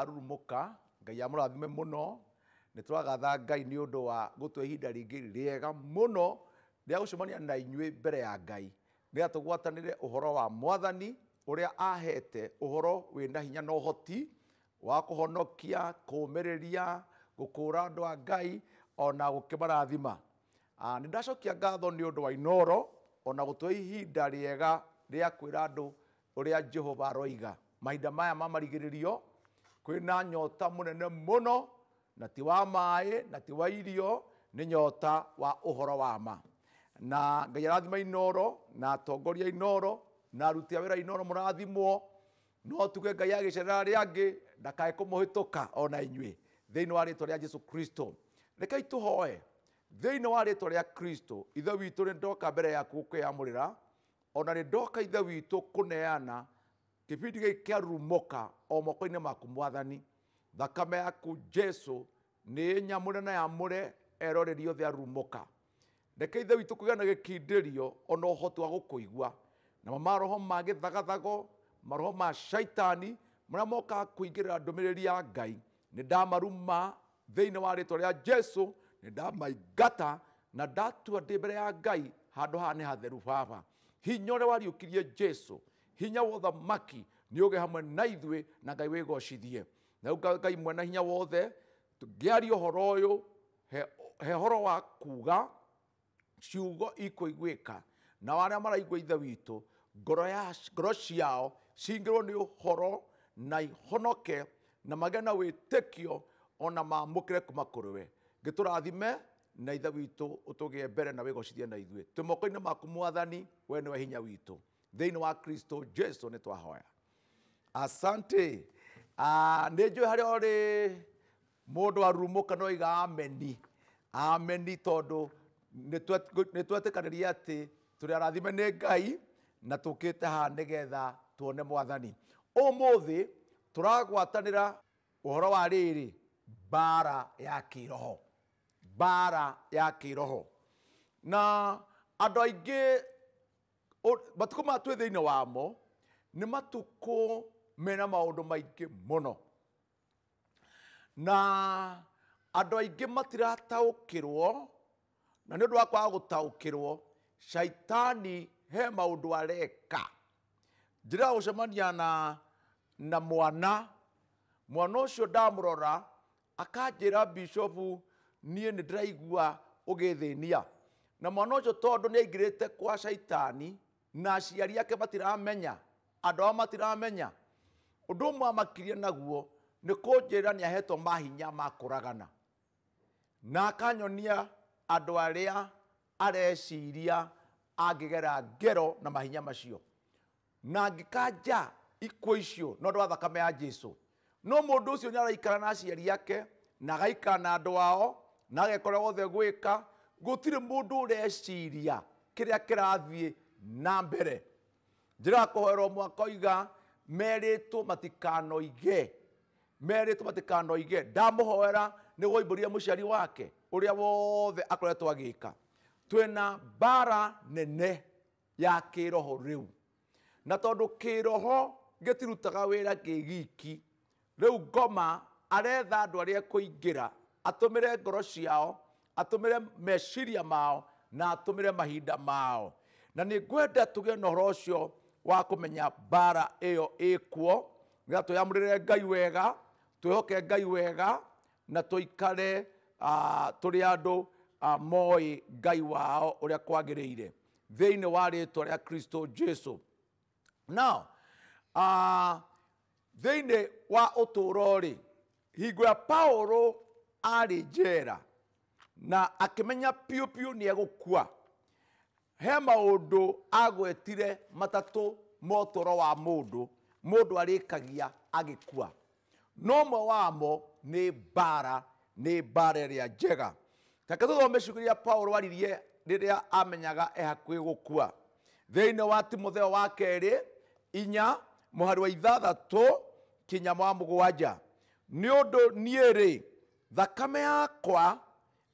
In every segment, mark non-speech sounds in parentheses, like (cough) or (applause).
arurumuka ngai amurathime muno nä twagatha ngai nä å ndå wa gå hinda ihinda rä muno mũno rĩa gå na inyuĩ mbere ya ngai nä atå gwatanä re å horo wa mwathani å rä a ahete å horo wä na hinya na å hoti wa kå honokia gukura mä rä ria gå kå ra andå a ngai ona gå kä marathima ah, nä ndacokia ngatho ni å ndå wa inoro ona gå twa ihinda rĩega rĩa kwä ra andå rä a jehova aroiga mahinda maya mamarigä rä rio kwina nyota munene muno na ti wa maä na ti wa irio nä nyota wa uhoro wa ma na ngai arathima inoro na atongoria inoro na aruti a wä inoro må rathimwo no tuge ngai agä cerera arä angä ndakae kå må hä tå ka ona inyuä thä inä wa rä twa rä a jesu kristo rekei tå hoe thä iniä wa rä twa rä a kristo ithe witå nä ndoka mbere yaku gå kwä yamå rä ra ona nä ndoka ithe witå kå neana kipindi gä kä arumoka o moko-inä maku mwathani thakame yaku jesu nä nyamå re na yamå re eroreri the arumoka reke ithe witå kå gä a na gä kindä rio ona å wa gå kå igua na mamaroho ma gä thagathago maroho ma caitani marä a mokaga kå ingä rä ra ndå mä rä ri ya ngai nä ndamaruma thä inä wa rä two rä a jesu nä ndamaingata na ndatua ndä mbere ya ngai handå haha nä hatheru baba hinya å rä wariå kirie jesu hinya wotha maki nä å ge hamwe na ithuä na ngai wä gocithie na mwena hinya wothe ngä aria å horo å yå he horo wa kuga ciugo ikå iguä ka na arä a maraigua ithe witå ngoro ciao cingä rwo nä å horo na ihonoke na magä na wä tä kio ona mamå kä re kuma kå rä we ngä tå rathime na ithe witå å tå gä e mbere na wä gocithie na ithuä twä moko-inä maku mwathani we nä we hinya witå thĩinĩ wa kristo jesu nĩ twahoya asante ah, nĩ njũĩ harĩa ũrĩ mũndũ arumũka no iga ameni ameni tondå nä twetĩkanäria atä tå rä arathime nä ngai na tå kä te haha nä getha tuone mwathani å må thä tå ragwatanä ra å horo wa rä rä mbara ya kä roho mbara ya kä roho na andå aingä matukå ma twä thä wamo nä matukå mena maå ndå maingä må na andå aingä matirataå kä rwo na nä å ndå wakwaga gå taå kä rwo caitani he maå ndå areka njä ra gå na na mwana mwana å cio ndamå rora akanjä ra bicobu niä nä ndä raigua å gä thä nia na mwana å cio tondå nä aingä rä te kwa caitani na aciari ake matiramenya andå ao matiramenya å ndå å mwe amakirie naguo nä kå ra nä ahetwo mahinya makå ragana na akanyonia andå arä a areciria gera ngero na mahinya macio na ngä ikuo icio no ndå thakame ya jesu no må ndå å cio nä araikara na aciari ake na agaikara na andå ao na agekora wothe gwä ka gå tirä må ndå å reciria kä rä a kä rathiä na mbere njira kohero mwakoiga meritwo matikanoige meritwo matikanoige ndamuhoera ni goiburia muciari wake ũrĩa wothe akoretwo agĩka twĩna mbara nene ya kĩroho riu na tondũ kĩroho gĩtirutaga wira kĩgiki riu ngoma aretha andũ arĩa kuingira atumire ngoro ciao atumire meciria mao na atumire mahinda mao na nä ngwenda tå gä na å å cio wa kå menya mbara ä yo ä kuo nä getha tå yamå rä re ngai wega hoke ngai wega na tå rä andå moä ngai wao ũrĩa kwagĩrĩire thĩinĩ wa rä a kristo jesu now uh, ah, inä wa ro rä hingo ya paũlũ arä njera na piå piå nä egå kua he maundu agwetire matatu motoro wa mundu mundu arikagia agikua no mwe wamo ni mbara ni mbara iria njega takatu tuthome ciugo iria paulo aririe riria amenyaga ehakwi gukua theine wa timotheo wa keri inya muhari wa ithathatu kinya mwa mugwanja ni undu niiri thakame yakwa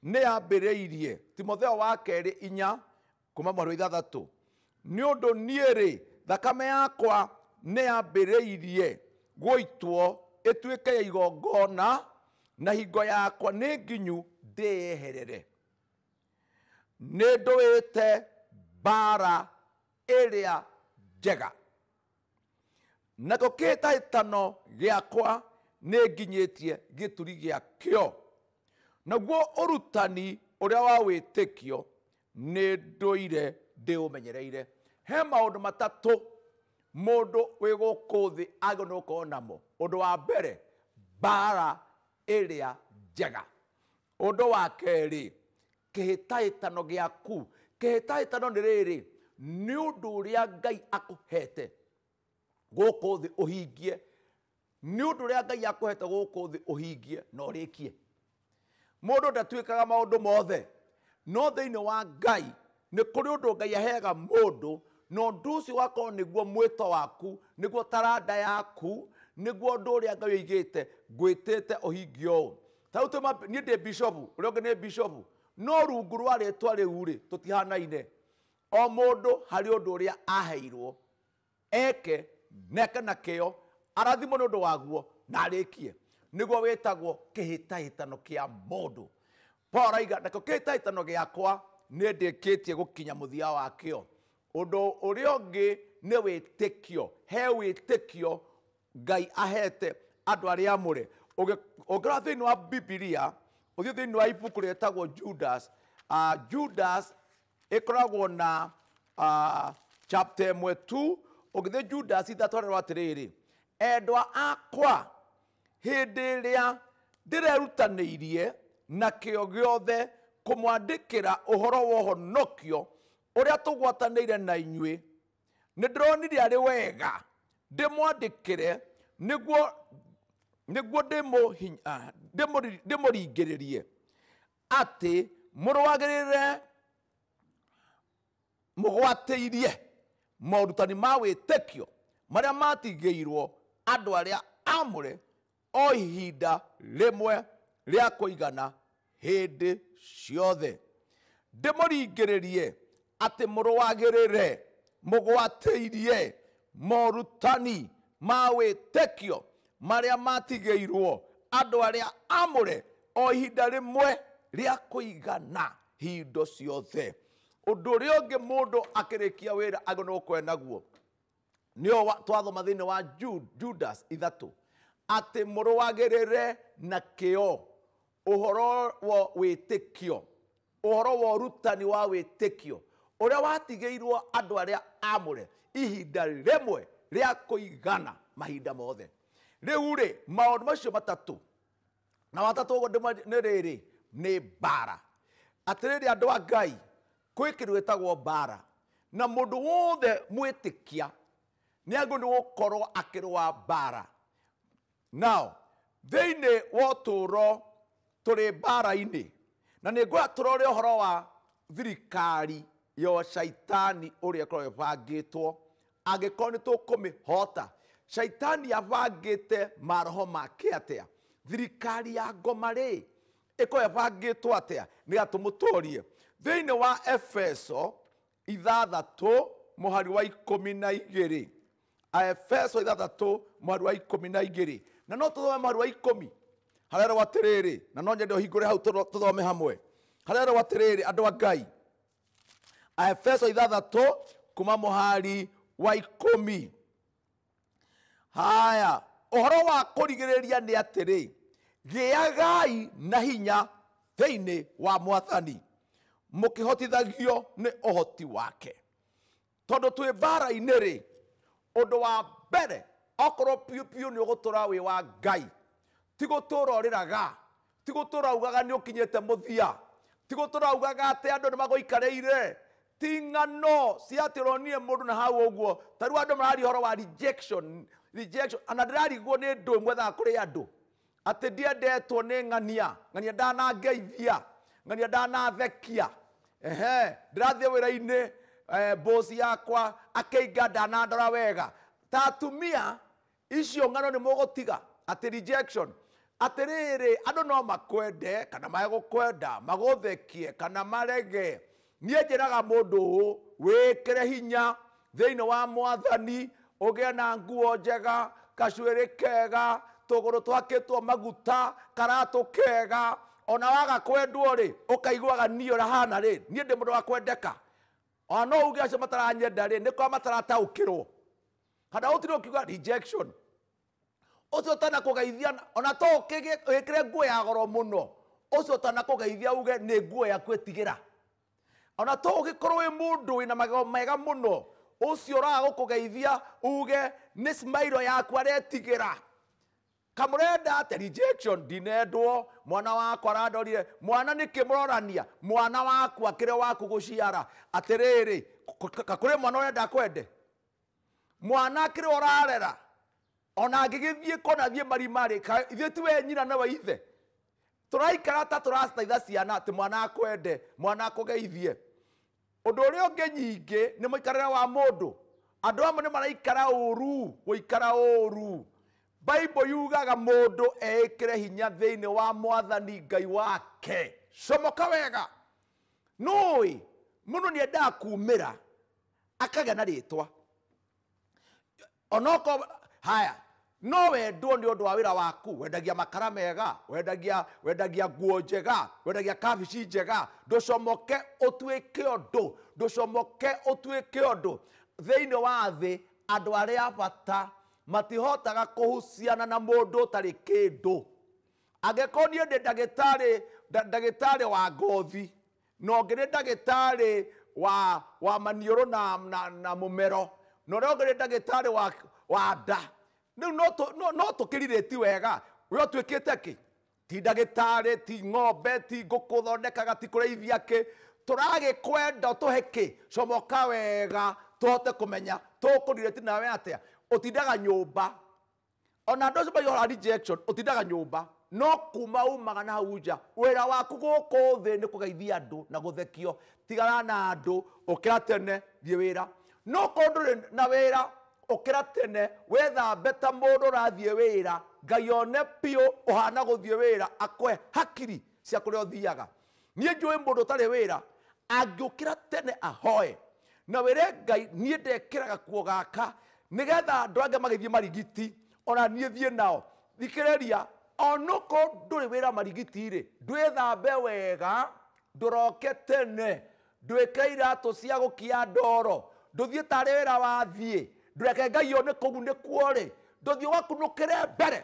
ni yambiriirie timotheo wa keri inya kuma mweri wa ithathatu ni undu nie ri thakame yakwa ni yambiriirie guitwo ituike ya igongona na hingo yakwa ni nginyu ndieherere ni nduite mbara iria njega nako gĩtahĩtano gĩakwa nĩ nginyĩtie gĩturi gĩakĩo naguo ũrutani ũrĩa wa wĩtĩkio nä ndå ire ndä å menyereire he maå ndå matatå må ndå wä gå kå thä agä nä gå korwo namo å ndå wa mbere mbara ä rä a njega å ndå wa kerä kä hä tahä tano gä aku kä hä tahä tano nä rä rä nä å ndå å rä a ngai akå hete gå kå thä å hingie nä å ndå å rä a ngai akå hete gå kå thä å hingie na å rä kie må ndå ndatuä kaga maå ndå mothe no thä wa ngai nä kå rä ngai aheaga må ndå na å ndå å cio wakorwo nä guo waku nä taranda yaku nä guo å ngai å igä te Ta tä te å hingia å tarä u niä ndä no rungu rwa ritwa riu rä tutihanaine. o må ndå harä å aheirwo eke neke na kä o arathimwo nä å waguo na arä kie nä guo wä tagwo paul aiga ndakokite itano giakwa nä ndä kä tie gå kinya må thia wa o å ndå å rä a å ngä nä wä tä kio he wä tä kio ngai ahete andå arä amå re å ngä rora thä inä wa bibilia å thiä thä wa ibuku rä judas uh, judas ä koragwo na uh, chapter ĩmwe tu å ngä judas ithatwarerwo atä rä rä endwa akwa hä ndä ä rä a ndä rerutanä irie na kä giothe kå mwandä ra å horo wa honokio å rä a tå gwatanä ire na inyuä nä ndä ronire arä wega ndä mwandä kä re nä guo ndä ah, må ringä rä rie atä må rwagä rä re må gwatä irie morutani ma wä tä kio marä a matigä irwo andå arä a amå o ihinda rä mwe rä a kå igana hĩndĩ ciothe ndĩmũringĩrĩrie atĩ mũrũagĩrĩre irie morutani ma wĩtĩkio marĩa matigĩirwo andũ aria amure o ihinda rĩmwe rĩa kũigana hindo ciothe ũndũ ũrĩa mundu mũndũ wira wĩra agũnũkwe naguo nĩo twathoma thĩinĩ wa Jude, judas ithatũ atĩ mũrũagĩrĩre na kĩo uhoro wo witikio uhoro wo rutani wa witikio uria watigiirwo andu aria amure ihinda rimwe ria kuigana mahinda mothe riu ri maundu macio matatu na watatu uguo nä rä nä mbara atä rä a ngai kwä kä ndå gä mbara na må wothe mwä tä kia nä angå nä gå korwo akä rå wa mbara nao thä wa å tå mbara-inä na nä ngå tå rore å horo wa thirikari yo caitani å rä a korwo ĩbangĩtwo two angä korwo nä tå kå mä hota caitani abangä te maroho make atä a thirikari ya ngomarä ä korwo ĩbangä two atäa nä gatå må tå rie thä inä wa efeso ithathatå må hari wa ikå mi na igä rä aefeso ithathatå må hari wa ikå mi na igä rä na no tå thome må hari wa ikå mi rä rä na no nyende rä hau thome hamwe rä rä andå a ngai aefeso ithathatå kuma hari wa mi haya horo wa atä ni gä agai na hinya inä wa mwathani nä å hoti wake tondå twä mbara rä å ndå wa mbere okorwo piu piu ni ra wä wa ngai tigo turoriraga tigo turaugaga ni tigå muthia tigo turaugaga ati andu ni magoikareire ti ng'ano ciati ronire mundu na hau uguo tariu andu marari horo wa rejection rejection ana ndirariguo ni ndu mwethaga kuri andu ati ndiendetwo ni ng'ania ng'ania ndanangeithia ng'ania ndanathekia ehe ndirathiä wä ra-inä eh, mboci yakwa akäinga ndanandora wega ta atumia icio ng'ano nä må gå tiga atä rejection atiriri andu no makwende kana megukwenda maguthikie kana marege nie njä raga må ndå å wä kä re hinya thä wa mwathani å gä na nguo njega kacuä kega tå gå rå two maguta karatå kega ona waga kwendwo rä å kaiguaga niä rahana rä niä ndä må ndå wa kwendeka ona no uge acio mataranyenda rä nä kwa matarataå kä rwo kana å tirä å kiuga rejection ucio tana kugeithia ona to wikire nguo ya goro muno ucio tana kugeithia uge ni nguo yaku itigira ona to ugikorwo wi mundu wina magego mega muno ucio uraga gukugeithia uge ni smairo yaku aretigira kamurenda ate rejection ndinendwo mwana waku arandorire mwana nä kä må rorania mwana waku akä rä waku gå ciara atä rä rä kakå rä mwana å renda kwende mwana kire rä å ona ngĩgĩthiĩ kona thiĩ marimarĩ ka ithuĩ ti we nyina na waithe tũraikara ta tũracitaitha ciana atĩ mwana akwende mwana akũgeithie ũndũ ũrĩa ũngĩ nyingĩ nĩ mũikarĩre wa mũndũ andũ amwe nĩ maraikara ũũru gũikara ũũru baibũ yugaga mũndũ eĩkĩre hinya thĩinĩ wa mwathani ngai wake comoka wega nũĩ mũno nĩ endaga kuumĩra akagĩa na rĩtwa onokorwo haya no wendo nä å ndå wa wä ra waku wendagia makara mega wendagia wendagia nguo njega wendagia kabici njega ndå comoke å tuä ke å ndå ndå comoke å tuä ke å ndå thä inä wa thä andå arä a bata matihotaga kå huciana na må ndå å tarä kä ndå angäkorwo niä ndä ndagä tarä wa ngothi na ngä nä ndagätarä wa wa maniå rå na, na, na må mero na å rä a å ngä nä ndagätarä wa, wa nda riu no ti wega we tuikite ki ti ndagitari ti ng'ombe ti nguku thondekaga ti ragä kwenda tå he kä comoka wega tuhote kumenya tukuririti nawe tindaga nyå mba ona andå acio maihoraga rejection utindaga nyumba no kuma umaga na hau nja wira waku guku thi ni kugeithia andu na thekio tigana na kä ra tene wä ra no kondå na ra ukira tene wethambe ta mundu urathie wira ngai one piu uhana guthie wira akwe hakiri cia kuria uthiaga niä njå ä må ndå tarä ra angä å kä ra tene ahoe na wä re ngai niä ndekä ra gaka nä getha andå magä thiä marigiti ona niä thiä nao thikä rä ria onåkorwo marigiti-rä ndwä thambe wega ndå roke tene ndwä ke cia gå kia ndoro ndå thiä tarä wä ra wathiä ndureke ngai yo ne kogu ne kuore ndothio waku nukere mbere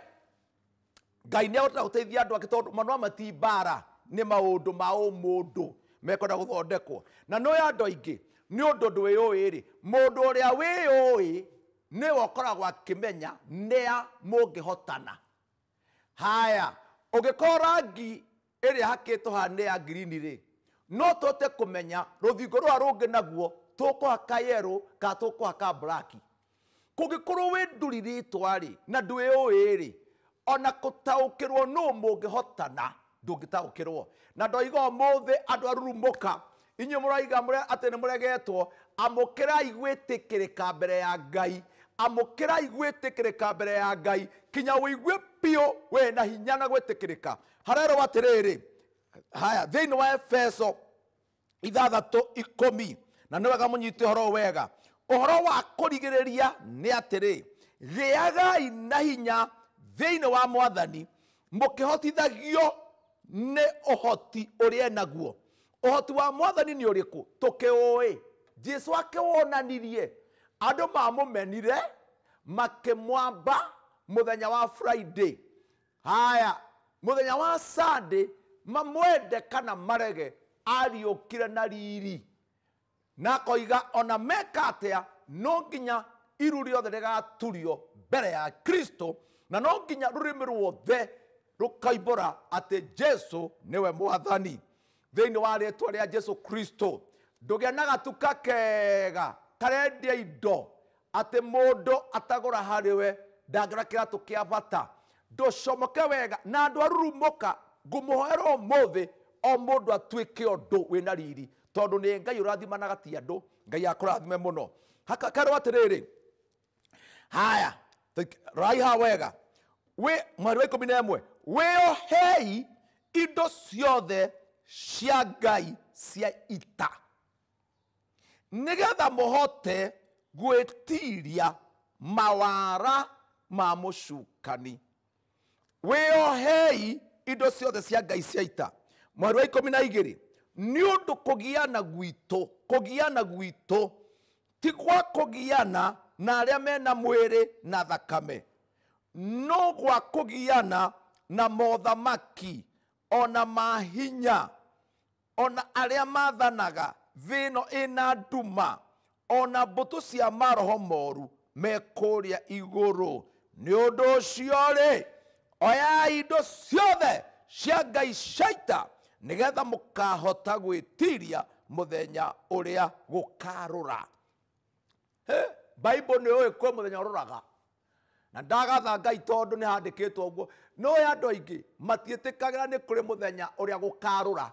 ngai ne ota uteithia ndu akito manwa mati bara ne maundu ma umundu mekoda guthondekwo na no ya ndo ingi ni undu ndu weyo iri mundu uria weyo i ne wokora gwa kimenya ne ya mungihotana haya ugikora ngi iri hakito ha ne ya green ri no tote kumenya ruthingo rwa rungi naguo tukwa kayero ka tukwa ka blacki kũngĩkorwo wĩndurire itwa-rĩ na ndwĩũĩ-rĩ ona kũtaũkĩrwo nũũ mũngĩhotana ndũngĩtaũkĩrwo na ndoiga ũmũthĩ andũ arurumũka inyuĩ mũraiga atĩ nĩ mũregetwo amũkĩrai gwĩtĩkĩrĩka mbere ya ngai amũkĩrai gwĩtĩkĩrĩka mbere ya ngai kinya ũigue pio we na hinya na gwĩtĩkĩrĩka harerwo atĩrĩrĩ haya thĩinĩ wa efeso ithathatũ ikũmi na nĩ wega mũnyite horo wega horo wa kurigiriria ni atiri riagai na hinya thiini wa mwathani mukihotithagio ni uhoti uria naguo uhoti wa mwathani ni uriku tukiui jesu akiwonanirie andu mamumenire makimwamba muthenya wa friday haya muthenya wa sunday mamwende kana marege ariukire na riri na koiga ona meka atia no nginya iru riothe rigaturio mbere ya kristo na no nginya rurimi ruothe rukaibora ati jesu niwe mwathani thiini wa rĩtwa rĩa jesu kristo ndũgĩa na gatuka kega karendia indo atĩ mũndũ atagũra hariwe we kira tukia kĩa bata ndũcomoke wega na andũ arurumũka ngũmũhoera ũmũthĩ o mũndũ atuĩke ũndũ wĩna riri tondu ni ngai urathimanaga ti andu ngai akurathime muno rä atiriri haya rai ha wega we mweri wa mi na imwe wiohei indo ciothe cia ngai cia ita hote gwä tiria mawara ma o wiohei indo ciothe cia ngai cia ita mweri wa mi na rä nä å ndå kå giana gwitå kå giana gwitå ti gwa kå giana na arä a mena mwä na thakame no gwa kå giana na mothamaki ona mahinya ona a mathanaga no ä na nduma ona tå cia maroho moru nä å ndå å cio rä oya indo ciothe cia ngai caita nigetha mukahota gwitiria muthenya uria gukarura he bible ni oye kwe muthenya ururaga na ndagatha ngai tondu ni handikitwo guo no ya ndo ingi matiitikagira ni kuri muthenya uria gukarura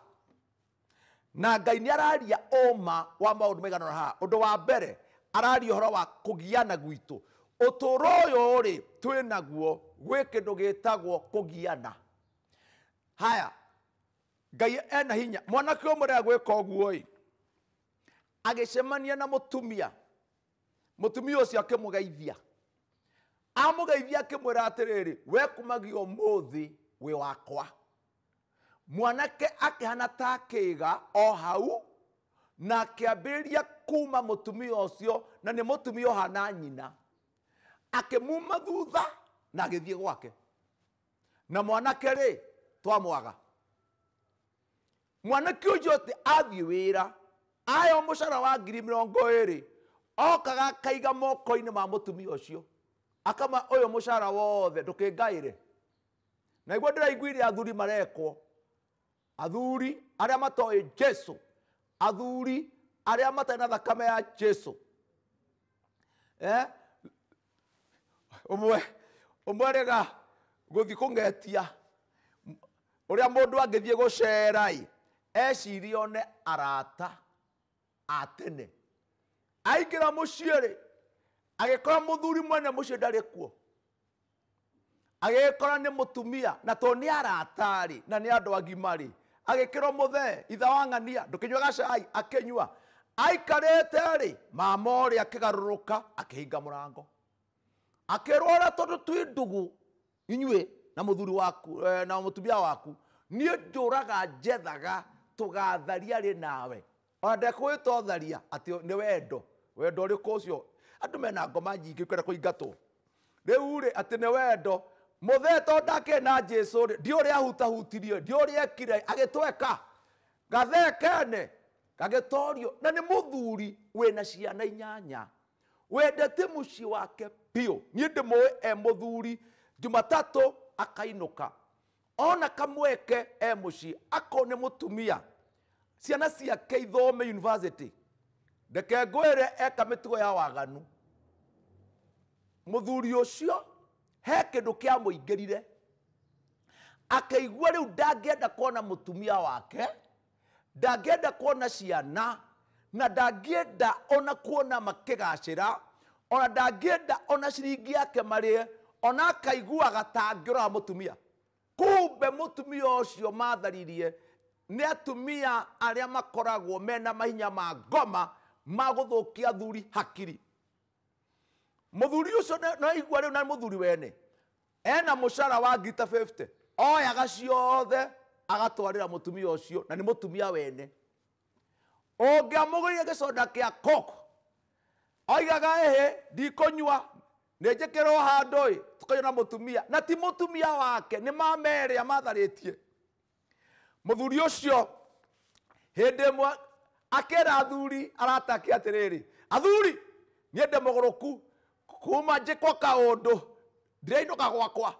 na ngai ni araria oma wa maundu maigana ha undu wa mbere araria uhoro wa kugiana gwitu uturo uyu ri twinaguo naguo gwi kindu gitagwo kugiana haya ngai ena hinya mwanake å må rä a gwä ka å guo ä agä cemania na må tumia må tumia å cio akä må geithia amå geithia akä mwä ra atä rä rä wekumagia må thä wä wakwa mwanake akä hana ta kä ga o hau na akä ambä rä ria kuma må tumia å cio na nä må tumia hana nyina akä muma thutha na agä thiä gwake na mwanake rä twamwaga mwanake ũcio atĩ athiĩ wĩra aya mũcara wa ngiri mĩrongo ĩrĩ okaga akaiga moko-inĩ ma mũtumia ũcio akama ũyũ mũcara wothe ndũkĩngaĩre na iguo ndĩraiguire athuri marekwo athuri arĩa matoĩ jesu athuri arĩa matarĩ na thakame ya jesu eh? ũmwe ũmwe rĩga gũthiĩ kũng'etia ũrĩa mũndũ angĩthiĩ gũcera ĩ eciri one arata atene tene aingira muciĩ kora agĩkora mũthuri mwene mũciĩ ndarĩ kuo agĩgĩkora nĩ mũtumia na to nĩ arata rĩ na nĩ andũ agima rĩ agĩkĩrwo mũthee itha wa ng'ania ndũkĩnyuaga cai akĩnyua aikarĩte rĩ mama ũrĩa akĩgarũrũka akĩhinga mũrango akĩrwo ũrĩa tondũ twĩ ndũgũ inyuĩ na mũthuri waku eh, na mũtumia waku niĩ njũraga njethaga tugatharia rä nawe ona ndekwĩta tharia atä nä wendo wendo å cio andå mena ngoma nyingĩ kwenda rä u rä atä nä wendo må to ndakä na jesu rĩ ndiũ ũrĩa ahutahutirio ndiũ ũrĩa ekire tweka gathee kene torio na thuri wä na ciana inyanya wendete ciä wake niä ndä ndĩmũĩ e jumatatå akainå ka ona kamweke e muci akone mutumia ciana ciake ithome university ndeke ngwire eka mitugo ya waganu muthuri ucio he kindu kia muingirire akaigua riu ndangienda kuona mutumia wake ndangienda kuona ciana na ndangienda ona kuona makigacira ona ndangienda ona ciringi yake marie ona akaiguaga tangiũraga mutumia kumbe å cio matharirie nä atumia a makoragwo mena mahinya ma ngoma maguthukia thuri hakiri muthuri ucio naigua u na muthuri wene ena cara wa ngita 50 oyaga ciothe agatwarira å cio na ni mutumia wene ungiamugurire giconda kia kok oigaga ehe nyua nä njä kä rwo handå tå kaiyå na må tumia na ti må tumia wake nä mamerä a matharä tie må thuri å cio hä ndä ä mwe akä athuri aratake atä rä rä athuri niä ndä må gå rå ku kuma njä kwa kaå ndå ndä rainå gwakwa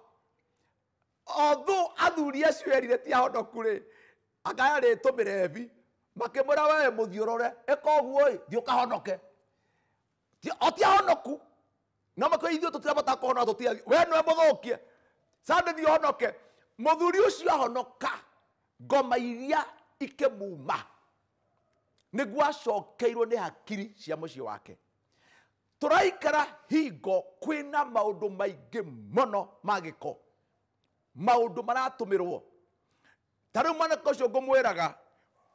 othå athuri acio erire ti ahonoku rä akaya rä tå mä rebi makä mwä ra wee må thiå rore ä koguo ä thiå kahonoke otiahonoku no makä ithuä tå tirabota kå we no we må thå sande thiä honoke må thuri å cio ahonoka ngoma iria ikä muma nä guo acokeirwo nä hakiri cia må ciä wake tå raikara hingo kwina maå ndå maingä mono magiko gä ko maå ndå maratå mä rwo ta rä u mwanake å cio ngå mwä raga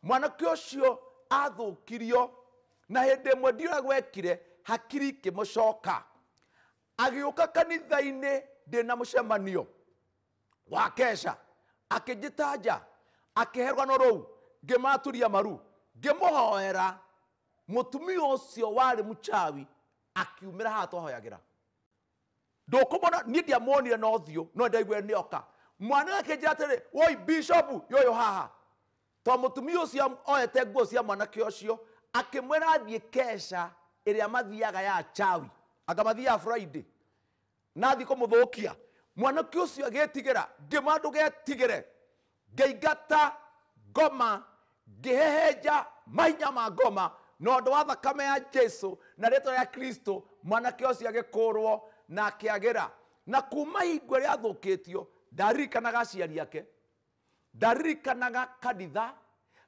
mwanake å cio athå kirio na hä ndä ä mwe ndiå gwekire hakiri ikä må coka agiuka kanitha-inä ndä na må cemanio wa kesha akä tanja akä no rou u ngä maturia maru ngä må hoera må tumia å cio warä muchawi akiumä ra haha twahoyagä ra ndå kå mona niä ndiamuonire na å no oka mwana akä njä atä woi bishopu yoyo haha to mutumio tumia cio oete nguo cia mwanake å cio akä kesha ä rä a mathiaga ya chawi agamathia friday nathi thiko muthukia mwanake ucio agitigera ngimwa ndugetigire ngeingata ngoma ngihehenja mahinya ma ngoma na undu wa thakame ya jesu na rĩtwa ya kristo mwanake ũcio agĩkũrwo na akĩagĩra na kuma hingo ĩrĩa athũkĩtio ndaririkanaga aciari ake ndaririkanaga kanitha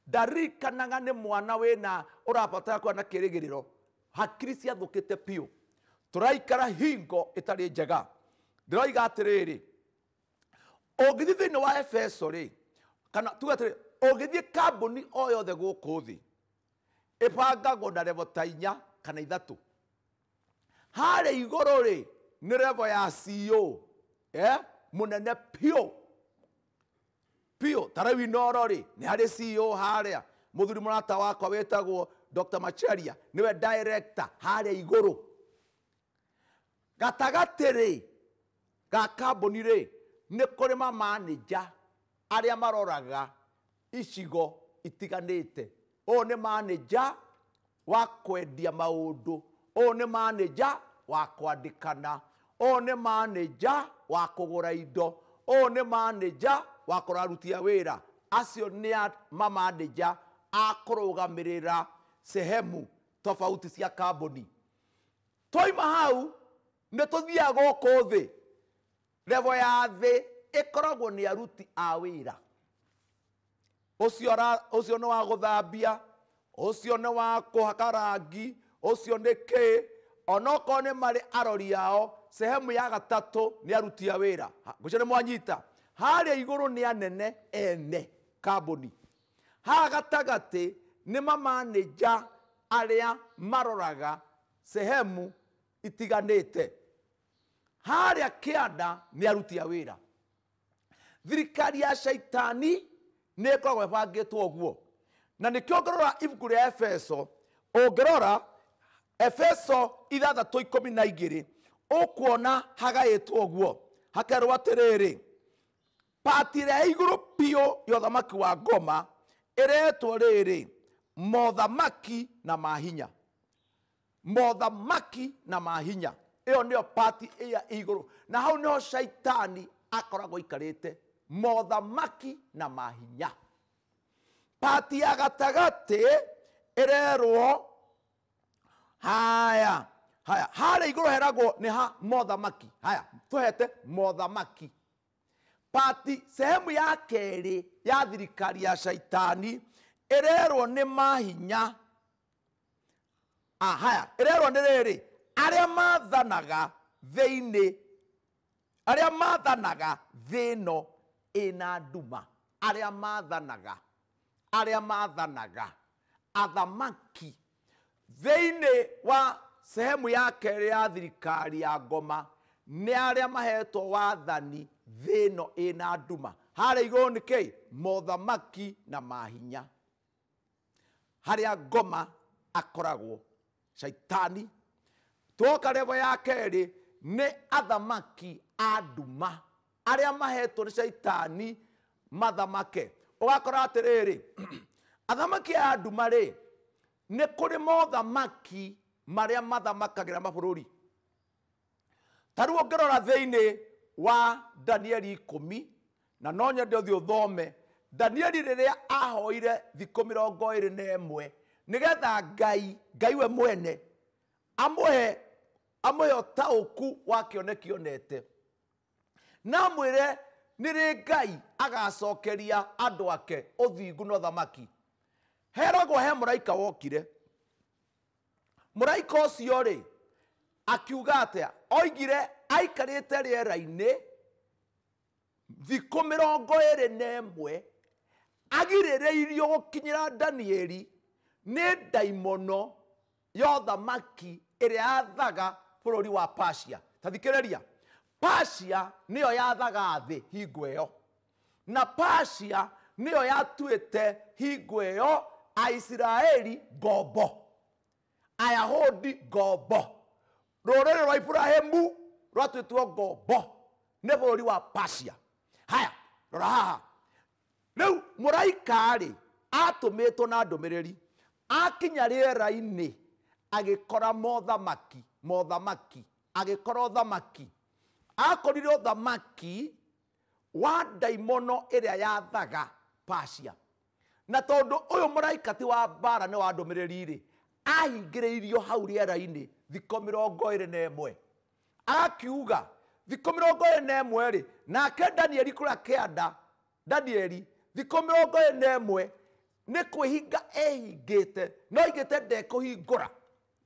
ndaririkanaga nĩ mwana wĩna ũrabatara kuona kĩrĩgĩrĩro hakiri ciathũkĩte piu turaikara hingo itari njega ndiroiga atiriri ungithi thiini wa efeso ri kana tuga atiriri ungithii kambuni o yothe guku thi ibangagwo na revo ta inya kana ithatu harä igå ri nä revo ya co e eh? må nene piå piå tarä u inoro rä nä harä co e harä a må thuri må rata wakwa wä tagwo dr macharia nä we director harä igå rå gatagatä-rä ga kambuni-rä nä kå rä mamanija arä a maroraga icigo itiganä te å nä manija wa kwendia maå ndå å nä manija wa kwandäkana å nä manija wa kå gå ra indo å nä manija wa kå rarutia wä ra acio nä mamanija akå rå gamä rä ra sehemu tofauti cia kambuni twaima hau nä tå thiaga gå kå thä revo ya thä ä koragwo nä aruti a wä ra å cio nä wa gå thambia å cio nä wa kå haka rangi å cio nä kä onokorwo nä marä arori yao sehemu ya gatatå nä aruti a wä ra gå cio nä mwanyita harä igå rå nä anene ene kamboni ha gatagatä nä mamanä nja arä a maroraga sehemu itiganä te kä anda nä aruti a ra thirikari ya shaitani nĩ two å guo na nĩkĩo ũngĩrora ibuku rĩa efeso ũngĩrora efeso ikå mi na hagaä two å guo hakerwo rä pati ĩrĩa ya rå biũ ya thamaki wa ngoma rä rä mothamaki na mahinya mothamaki na mahinya ä nä yo pati ä ya igå rå na hau nä ho shaitani akoragwo aikarä te mothamaki na mahinya pati ya gatagatä ä haya haya harä igå rå heragwo nä ha mothamaki haya tå mothamaki pati sehemu ya kerä ya thirikari ya shaitani ä rerwo nä mahinya ahaya ah, ä rerwo nä rä rä arĩa maathanaga thĩinĩ arĩa maathanaga thĩ ĩno ĩna nduma arĩa maathanaga arĩa maathanaga athamaki thĩinĩ wa sehemu ya kerĩ ya thirikari ya ngoma nĩ arĩa mahetwo wathani thĩ ĩno ĩna nduma harĩa igũrũ nĩ mothamaki na mahinya harĩa ngoma akoragwo shaitani twoka revo ya kerä nä athamaki a nduma arä a mahetwo nä caitani mathamake å gakora atä rä rä athamaki aya nduma rä nä kå rä mothamaki marä a mathamakagä ra mabå ri ta å ngä rora thä inä wa danieli ikå na no nyende å thiä å thome danieli rä rä a ahoire thikå mä rongo ä rä na ä mwe nä getha ngai ngai we mwene amwe amå yo taåku one kionete na mwä re nä rä ngai agacokeria andå ake å thingu na thamaki heragwo he må raika wokire må raika å cio rä akiuga atä oigire aikarä te rä-era-inä thikå mä rongo ä rä na ä mwe agirä rä irio gå kinyä ra danieri nä ndaimono yo thamaki ä rä a athaga bururi wa pasia tathikireria pasia pacia niyo yathaga thi hingo iyo na pacia niyo yatuite hingo iyo aisiraeli ngombo ayahudi ngombo ruriri rwa iburahimu rwatuitwo ngombo nä bå rå ri wa pacia haya rora haha rä u må raika atå mä two na ndå mä rä ri akinya rä era-inä agä kora mothamaki mothamaki agikorwo thamaki akorirwo thamaki wa ndaimono iria yathaga pasia na tondu uyu muraika ti wa bara ni wa ndumiriri-ri ahingiriirio hau rĩera-inĩ thikũ mĩrongo ĩrĩ na mwe akiuga thikũ mĩrongo ĩrĩ na ĩmwe-rĩ nake danieli kũrĩa kĩanda danieli thikũ mĩrongo ĩrĩ na ĩmwe nĩ kwĩhinga te no hingå ra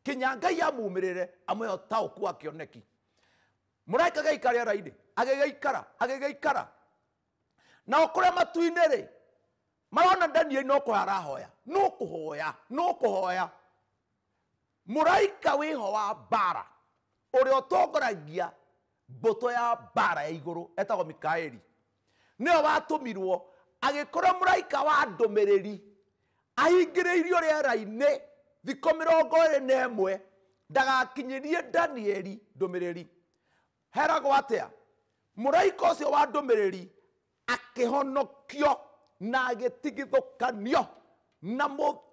kinya ngai amumĩrĩre amwe ta ũkua kĩoneki mũraika gĩikara rĩera-inĩ agĩgĩikara agĩgĩikara nao kũrĩa matu-inĩ rĩ marona danieli no kũhoya arahoya no kũhoya no kũhoya mũraika ho wa mbara ũrĩa ũtongoragia mbũtũ ya mbara ya igũrũ etagwo mikaeli nĩwe watũmirwo agĩkorwo mũraika wa ndũmĩrĩri ahingĩrĩirio rĩera-inĩ thikå mä rongo ä na ä mwe ndagakinyä rie danieri ndå mä rä ri heragwo atä a må raika å cio wa ndå mä rä ri akä honokio na agä tigithå kanio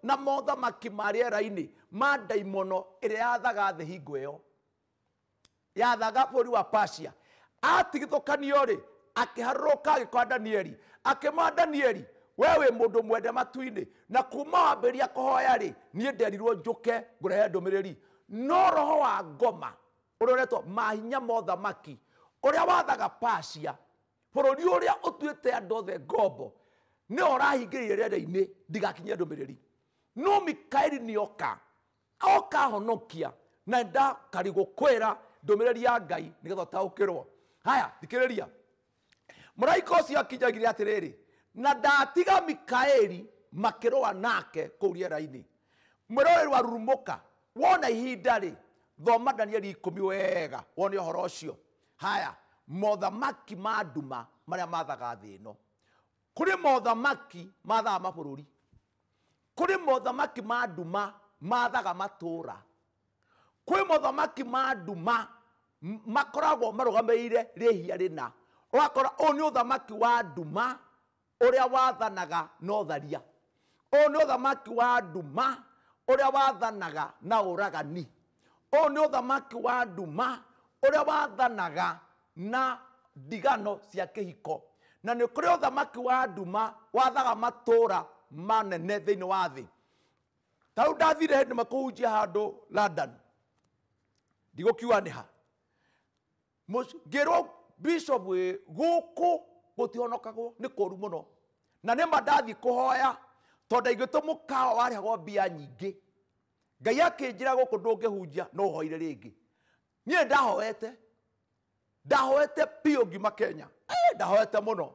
na mothamaki marä era-inä ma ndaimono ä rä a yathaga thä hingo ä yo yathaga bå rä wa pacia atigithå kanio rä akä harå ka agä kwa danieri akä ma danieri we wä må ndå mwende matu-ini na kuma wambiria kuhoya ri niä nderirwo njå ke ngå rehe ndå mä rä ri no roho wa ngoma å uria uretwo mahinya mothamaki å rä a wathaga pacia å tuä te andå othe ngombo nä orahingä rä ni urahingiriire ndå mä rä ri no mikaeli nä oka honokia na ndakarigå kwä ra ndå mä rä ri ya ngai nä å taå kä rwo haya thikä rä ria må raika å cio akinyagire atä rä rä na ndatiga mikaeli makirũa nake kũu rĩera-inĩ mwĩroreri wa rurumũka wona ihinda rä thoma ikå mi wega wone å ũcio haya mothamaki ma nduma a mathaga no kå rä mothamaki mathaga kå rä mothamaki ma nduma mathaga matũũra kwĩ mothamaki ma nduma makoragwo marũgamĩrĩire rĩhia rĩna ũgakora nä å thamaki wa nduma uria wathanaga na utharia ũyũ nĩ ũthamaki wa nduma ũrĩa wathanaga na ũragani ũyũ nĩ ũthamaki wa nduma ũrĩa wathanaga na ndigano cia kĩhiko na nĩ kũrĩ thamaki wa nduma wathaga matũũra manene thĩinĩ wa thä ta rĩu ndathire hĩndĩ makũhunjia handũ london ndigũkiuga nĩ ha ngĩrwo bishop nä kå ru må no na nä ma ndathiä kå hoya tondå aigä tå må kawa warä hagwo mbia nyingä ngai akä njä ra gå kå ndå ngä hunjia no å hoire rä ngä niä ndahoete ndahoete pio ngima kenya ndahoete må no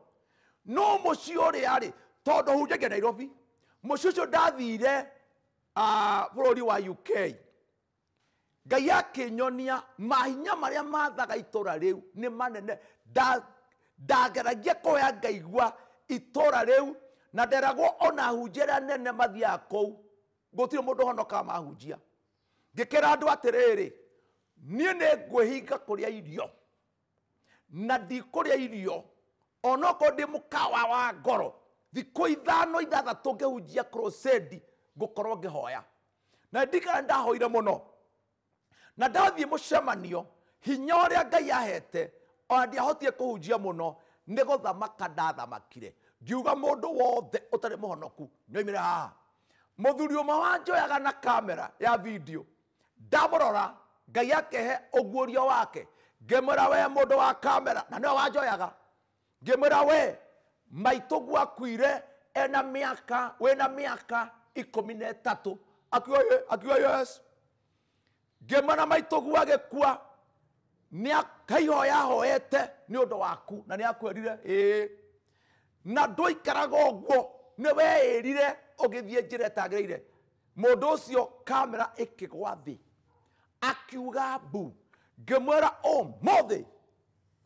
no må ciä å rä a rä tondå hunjagia nairobi må ciä å cio ndathire bå rå ri wa uk ngai akä nyonia mahinya marä a mathaga itå ra rä u nä manene ndageragia koya ngaigua itora riu na nderagwo ona hunjira nene mathiaga kuu gutire mundu honokaga mahunjia ngikira andu atiriri nie ni ngwihinga kuria irio na ndikuria irio ndä må mukawa wa ngoro thikå ithano ithathatu ngihunjia korwo ngä hoya na ndikana ndahoire no na må cemanio hinya a ngai ahete ona hunjia må no nä gå thamaka ndathamakire ngiuga må ndå wothe å tarä må honoku nä oimä re haha må thuri å ma wanjoyaga na kamera ya video ndamå rora ngai akehe å guårio wake ngä ra we må ndå wa kamera na nä we wanjoyaga ngä ra we maitå gwakuire ena mä aka wä na mä aka ikå na ä tatå akiuga yes ngä na maitå gu agä kua nä akaihoya ahoete nä å ndå waku na nä akwerire ää na ndå ikaraga å guo nä weä rire å gä thiä njä ra ätagä rä ire må ndå å cio kamera ä kä gwa thä akiuga mbu ngä mwä ra å måthä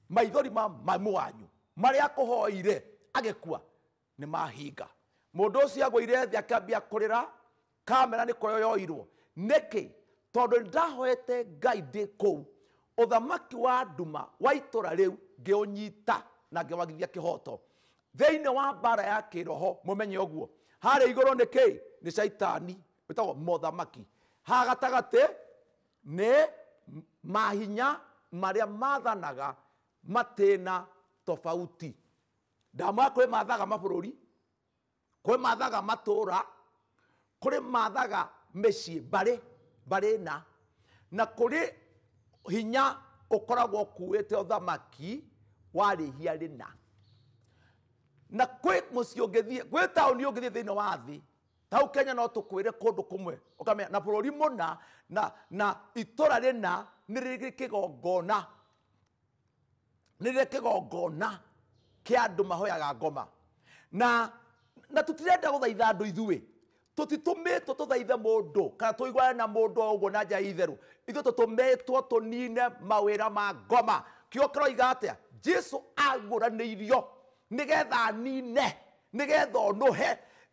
maithori ma mamå wanyu marä a kå hoire agä kua nä mahinga må ndå å cio agå ire thä ambia kå rä ra kamera nä kå nä kä tondå nä ndahoete ngai ndä kå u uthamaki wa nduma wa itura riu ngiunyita na ngiwagithia kihoto thiini wa mbara ya kiroho mumenye uguo harä igå nä kä nä caitani wä mothamaki ha gatagatä nä mahinya marä a mathanaga matäna tofauti ndamwa kwä mathaga mabå rå ri kwä mathaga matå ra kå rä mathaga mä ciä mbarä mbarä na na kå rä hinya ukoragwo kuwete uthamaki warihia rina na kwä må ungithie gwä taåni ungithie thä inä wa thä tau kenya no tukwire kundu kumwe ukame na bururi muna na na itora rina niriri kigongona niriri kigongona kia andu mahoyaga ngoma na na tutirenda guthaitha andu ithuĩ tutitumĩtwo tuthaithe mũndũ kana tũiguane na mũndũ o ũguo na nja itheru ithuĩ tũtũmĩtwo tũnine mawĩra ma ngoma kĩo kĩroiga atĩa jesu agũranĩirio nĩgetha nine nĩgetha onũhe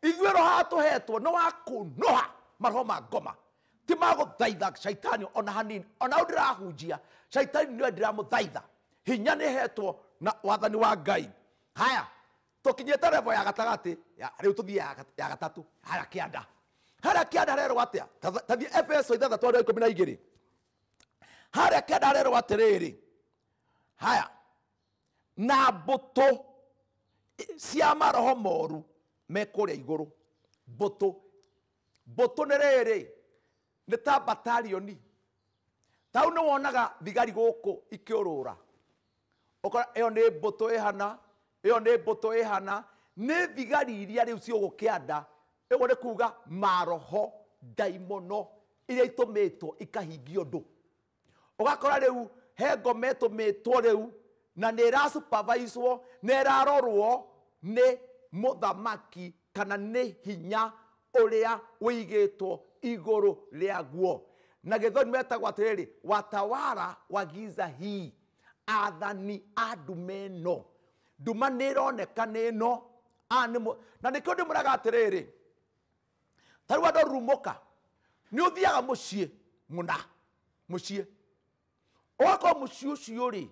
ithuĩ roha tũhetwo no wa kũnũha maroho ma ngoma ti thaitha caitani ona hanini ona u ndĩrahunjia caitani nĩwe ndĩramũthaitha hinya hetwo na wathani wa ngai haya tukinyite revo ya gatagati riu tuthie ya gatatu harĩa kianda harĩa kianda rero atĩa tathi efeso ithathatu arĩa ikũmi na igĩrĩ harĩa kĩanda harerwo atĩrĩrĩ haya na mbũtũ cia maroho moru mekuria iguru mbũtũ mbũtũ nĩ rĩrĩ nĩ ta batarioni tau nĩ wonaga thigari gũkũ ikĩũrũra ũkora ĩyo ni mbũtũ ĩhana ä nä mbå tå ä hana nä thigari iria rä u ciå gå kä anda ä guo nä kuga maroho ndaimono iria itå two å ndå ågakora rä u he ngoma ä tå two rä u na nä na ä rarorwo nä må thamaki kana nä hinya å rä a wä igä two igå rå rä aguo na githoni metagwo atä rä rä watawara wa giza hii athani andumeno nduma nä roneka nä no na nä kä o ndä må raga atä rä rä tarä u andå rumå ka nä å thiaga må ciä må na må ciä ågakorwo må ciä å cio rä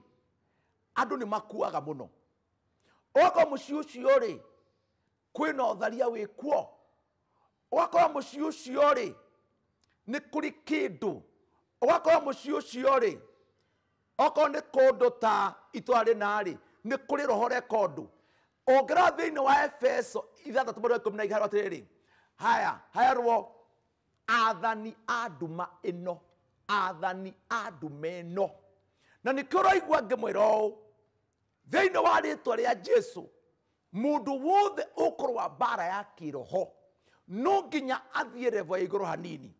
andå nä makuaga må no ågakorwo må ciä å cio rä kwä na å tharia wä kuo ũgakorwo mũciĩ ũcio rĩ nĩ kũrĩ kĩndũ ũgakorwo mũciĩ ũcio rĩ okorwo nĩ kũndũ ta itũra rĩna rĩ nä kå rä roho rekondå å ngä ra thä inä wa efeso ithathatå marä ikå mi na iharå atä rä haya haya rwo athani anduma ä no athani anduma ä no na nä kä å raigua ngä mwä ra å thä inä wa rä twa rä a jesu må ndå wothe å korwa mbara ya kä roho no nginya athiä revo ya igå rå hanini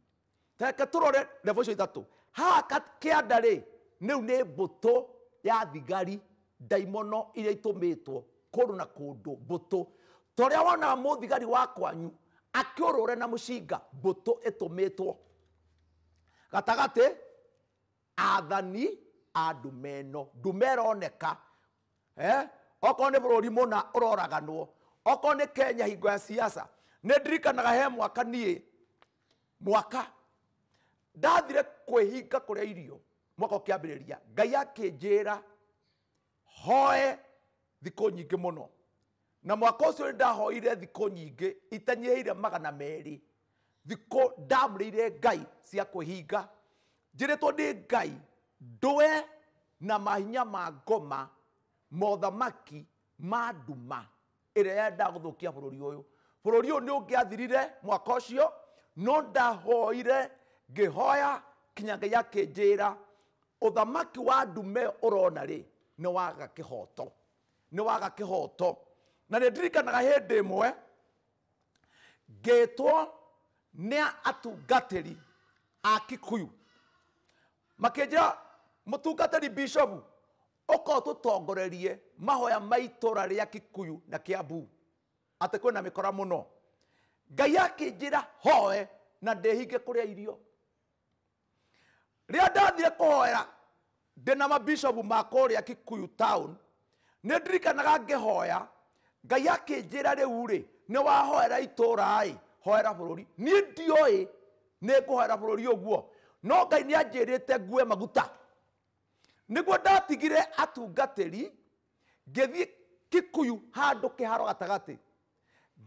teke tå rore revo icio ithatå haha kä anda rä nä u nä mbå tå ya thigari daimono iria itumitwo kuru na kundu butu toria wonaga muthigari wa kwanyu akiurure na mucinga butu itumitwo gatagati athani a ndumeno ndumeroneka eh? okorwo nä bå rå ri må å okorwo nä kenya hingo ya siasa nä ndirikanaga he mwaka niä mwaka ndathire kwä hinga kå rä irio mwaka å kä ambä rä ria ngai akä njä ra hoe thikå nyingä må no na mwaka å cio nä ndahoire thikå nyingä ire magana merä thikå ndamrä ire ngai cia kwä hinga njä rä two nä ngai ndåe na mahinya ma ngoma mothamaki ma nduma ä rä a yendaga gå thå kia bå rå ri å yå bå rå ri å yå nä å ngä athirire mwaka å cio no ndahoire ngä hoya kinya ngai akä njä ra å thamaki wa ndume å rona rä nä waga kä hoto nä waga kä hoto na nä ndirikanaga hä ndä ä mwe ngä two nä atungatä ri a kä kuyu makä njä tungatä ri bishobu å korwo tå tongorerie mahoya ma itå ra rä a kä kuyu na kä ambu atä kwä na mä kora må no ngai akä njä ra hoe na ndä hinge kå rä a irio rä a ndathiä kå hoera ndä na mabishobu makå rä a kikuyu town nä ndirikanaga ngä hoya ngai akä njä ra rä u rä nä wahoera itå raä hoera bå rå ri niä ndioä nä ngå hoera bå rå ri å guo no ngai nä anjä rä te ngue maguta guo ndatigire ngä thiä kikuyu handũ haro gatagatĩ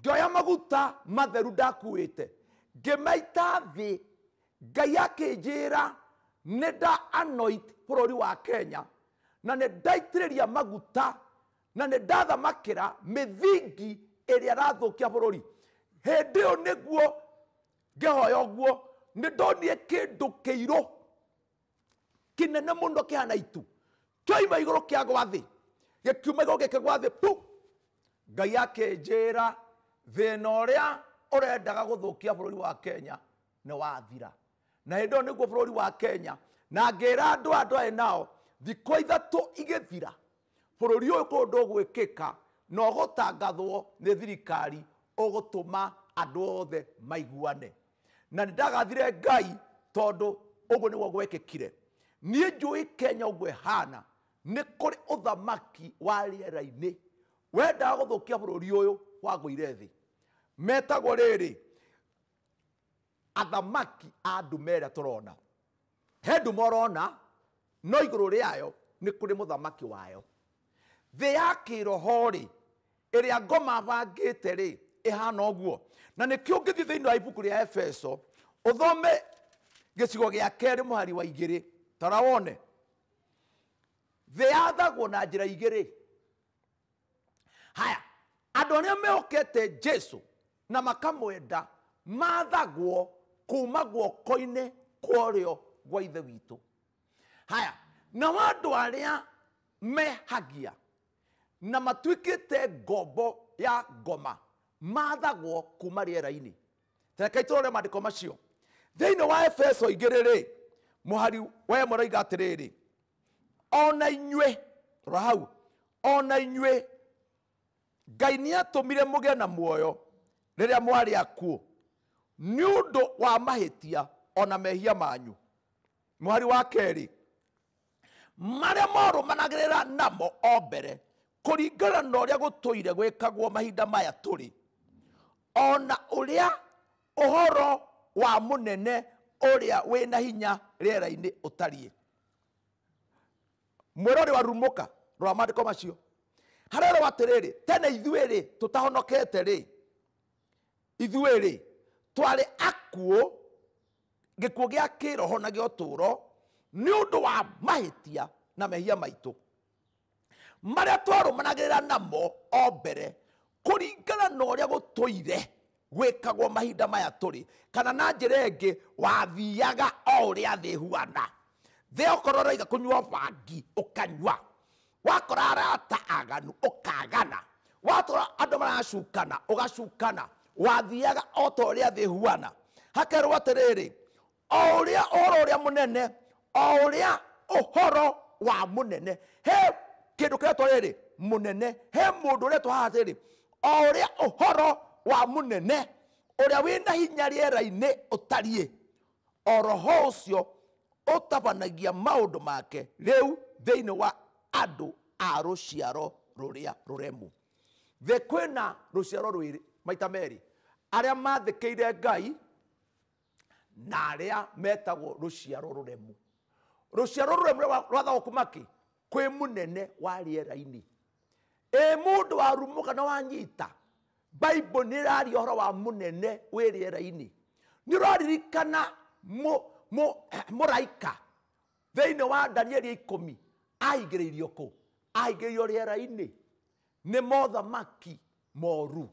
ngĩoya maguta matheru ngä maita thä ngai ra nä nda bå rå ri wa kenya na nä ndaitärä ria maguta na nä ndathamakä ra mä thingi ä rä a rathå kia bå rå ri hä ndä ä yå nä guo ngähoya å guo nä ndonire kä ndå kä irå kä nene må no kä hana itu oima igå rå kä a gwathä gä kiuma igå rå gä kä gwathä pu ngai akä njä ra thä na å rä a å rendaga gå thå kia bå rå ri wa kenya nä wathira na ndo niguo bururi wa Kenya na ngera ndo ando e nao thiko ithatu igithira bururi uyu ku ndo gwikika na ugutangathwo ni thirikari ugutuma andu othe maiguane na ndagathire ngai tondu ugu niguo gwekekire nie njui Kenya ugwe hana ni kuri uthamaki wa riera-ini wendaga guthukia bururi uyu wagwire thi metagwo riri athamaki a ndume ĩrĩa tũrona he ndume morona no nä kå rä må thamaki wayo thä ya ä rä a ngoma ä hana å guo na thiä thä thĩinĩ wa ibuku rĩa efeso ũthome gĩcigo gĩa må hari wa igĩrĩ tara wone thä yathagwo na igä rä haya arä a meokete jesu na makamwenda mathagwo kuma guoko-inä kwa å gwa ithe witå haya na andå arä a mehagia na matuä te ngombo ya ngoma mathagwo kuma rĩera-inĩ tereka itũrore mandĩko macio thĩinĩ wa efeso igĩrĩ we mũhari wemo roiga atĩrĩrĩ ona inyuĩ rora hau ona inyuĩ ngai nĩ atũmire mũgĩe na muoyo rĩrĩa mwarĩ akuũ nä å ndå wa tia ona mehia manyu mwari wa kerä marä a morå ra namo o mbere kå ringana na å rä a gå tå ire gwä kagwo mahinda maya tå rä ona å rä a å horo wa må nene å rä a wä na hinya rä era-inä å tariä mwä rorä warumå ka rwa mandä ko macio harerwo atä rä rä tene ithuä rä tå tahonokete rä ithuä rä twarä akuå gä kuå gä a kä roho na gä å ro nä å ndå wa mahätia na mehia maitå marä a twarå ra namo o mbere kå ringana na å rä a gå tå ire mahinda maya turi kana na njira ingi wathiaga o uria thi huana thi okorwo raiga kunyua bangi ukanyua wakora arata aganu ukagana watora andu maracukana ugacukana wathiaga o ta a thä huana hakerwo rä o rä a må nene o å horo wa nene he rä rä må nene he mũndũ ũretwo haha rä o å horo wa a wä na hinya era-inä å tariä oroho tabanagia maå ndå make thä thĩinĩ wa andå a rũciaro rũrĩa rũremu thĩ kwĩna rũciaro maita merĩ arĩa mathĩkĩire ngai na arĩa metagwo rũciaro rũremu rũciaro rũremu rwathagwo kuma kĩ kwĩ mũnene wa rĩera-inĩ ĩ mũndũ warumwo na wanyita baibũ nĩ ĩraria ũhoro wa mũnene wĩ rĩera-inĩ nĩ ũraririkana (clears throat) mũraika thĩinĩ wa danieli ya ikũmi aingĩrĩirio kũ aingĩrĩirio rĩera-inĩ nĩ mothamaki moru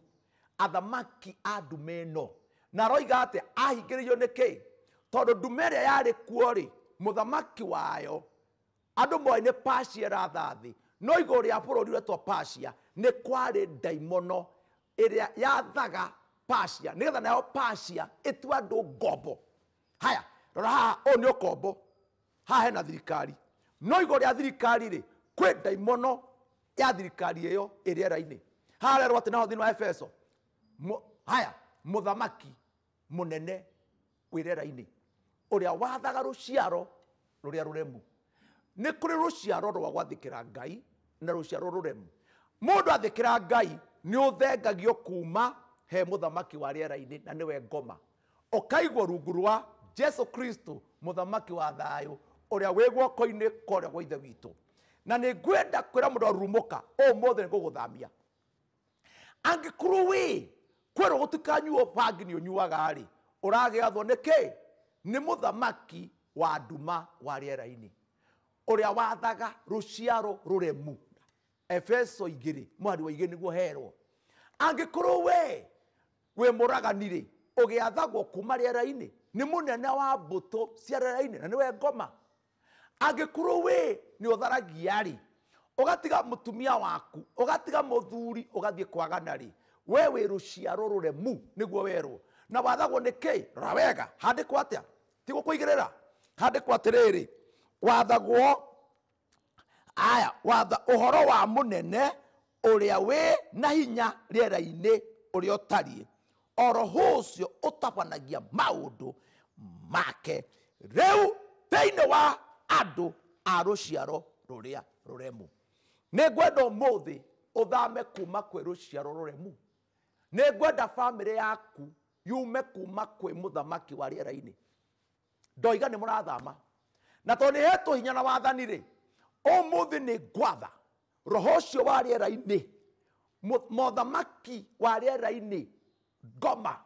athamaki a ndume no na aroiga atä ahingä nä kä tondå ndume ä rä a yarä kuo rä må thamaki wayo andå nä pacia rathathä no igå rä a bå rå ri retwo pacia nä kwarä ndaimono ä rä a yathaga pacia nä getha nayo pacia ä tu andå ngombo haya rora haha å nä å kombo haha hena thirikari no igå rä a thirikari rä kwä ndaimono ya thirikari ä yo ä rä era-inä harerwo atä naho thä wa efeso haya muthamaki munene wirera-ini uria wathaga ruciaro ruria ruremu ni kuri ruciaro rwa gwathikira ngai na ruciaro ruremu mundu athikira ngai ni uthengagio kuma he muthamaki wa riera-ini na niwe ngoma ukaigwo rungu rwa jesu kristo muthamaki wa thayo uria wi guoko-ini koria gwa ithe witu na nä ngwenda kwä ra må ndå arurumå ka å må thä nä ngå gå thamia angä korwo wä kwä gåtikanyuo bangi nä å nyuaga rä å ragä athwo nä kä nä må thamaki wa nduma wa rä era-inä å rä a wathaga rå ciaro rå remu efeso igä rä mwari wa igä nä guo herwo angä korwo we wä må ragani rä å gä athagwo kuma rä era-inä nä må nene wa mbå tå cia rä erainä na nä we ngoma angä korwo wä nä å tharagia rä å gatiga må tumia waku å gatiga må thuri å gathiä kwagana rä we wä rå ciaro rå remu nä guo werwo na wathagwo nä kä rawega handä kwo atä a tigå kå igä rä ra handä kwo atä rä rä wathagwo aya watha horo wa må nene å rä a wä na hinya era inä å rä a å tariä oroho å cio å tabanagia maå ndå make rä u thä wa andå a rå ciaro rå rä a rå remu nä ngwenda må thä å thame kuma kwä rå ciaro rå remu nä ngwenda bamä yaku yume kuma kwä må thamaki wa rä era-inä ndoiga nä må rathama na tondå nä hetå hinya na wathani rä å må thä nä ngwatha roho å cio wa rä era-inä mothamaki wa rä era-inä ngoma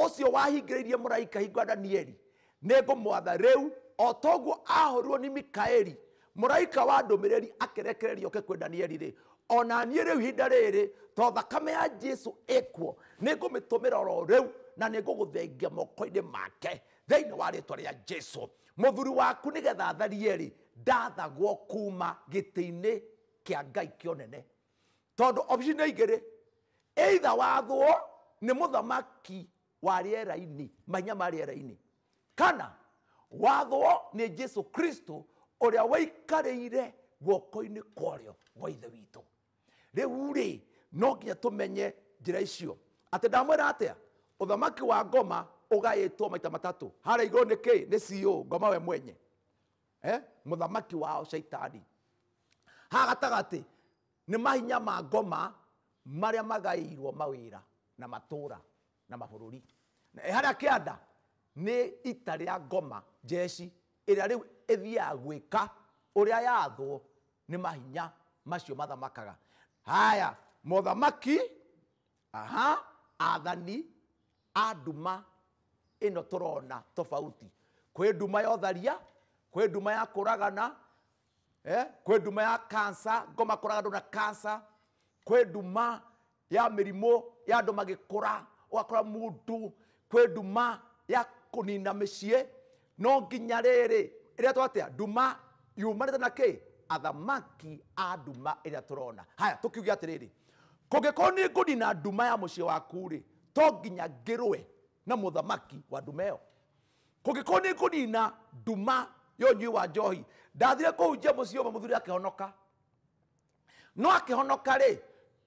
å cio wahingä rä irie må raika hingwa danieri nä ngå mwatha rä u o toguo ahorwo nä mikaeli må raika wa ndå mä rä ri akä rekererio ke kwä danieli rä ona niä rä u ihinda rä rä to thakame ya jesu ikuo nä ngå mä tå mä ra oro rä u na nä ngå gå thengia moko-inä make thä inä warä twa rä a jesu må thuri waku nä getha tharierä ndathagwo kuma gä tä-inä kä a ngai kä onene tondå obcinä aigä rä eitha wathwo nä må thamaki wa rä era mahinya ma rä era kana wathwo nä jesu kristo å rä a waikarä ire guoko-inä kwarä o gwa ithe witå rä ri no nginya njä ra icio atä ndamwä atä thamaki wa ngoma two maita matatå harä igå rå nä kä nä ciå ngoma we mwenye eh? må thamaki wao caitani ha gatagatä nä mahinya ma ngoma marä a magaäirwo mawä ra na matå ra na mabå rå ri harä a kä anda nä ita rä a ngoma njeci ä rä a rä u ä thiaga gwä ka å rä a yathwo nä mahinya macio mathamakaga haya mothamaki aha athani a nduma ino turona tofauti kwä nduma ya ũtharia kwä nduma ya kuragana eh? kwä nduma ya kansa ngoma kuragana na kansa kwä nduma ya mä rimå ya andå magä kå ra ågakora må kwä nduma ya kå nina mä ciä no nginya rä rä ä rä a a nduma yumanä te na kä athamaki a nduma tå rona haya kå ngä korwo nä ngå na nduma ya mũciĩ waku rĩ to nginya rwe na thamaki wa nduma korwo nä ngå ngũnina nduma ya ũnyui wa njohi ndathire kũhunjia mũciĩ ũmwe akä honoka no akĩhonoka rĩ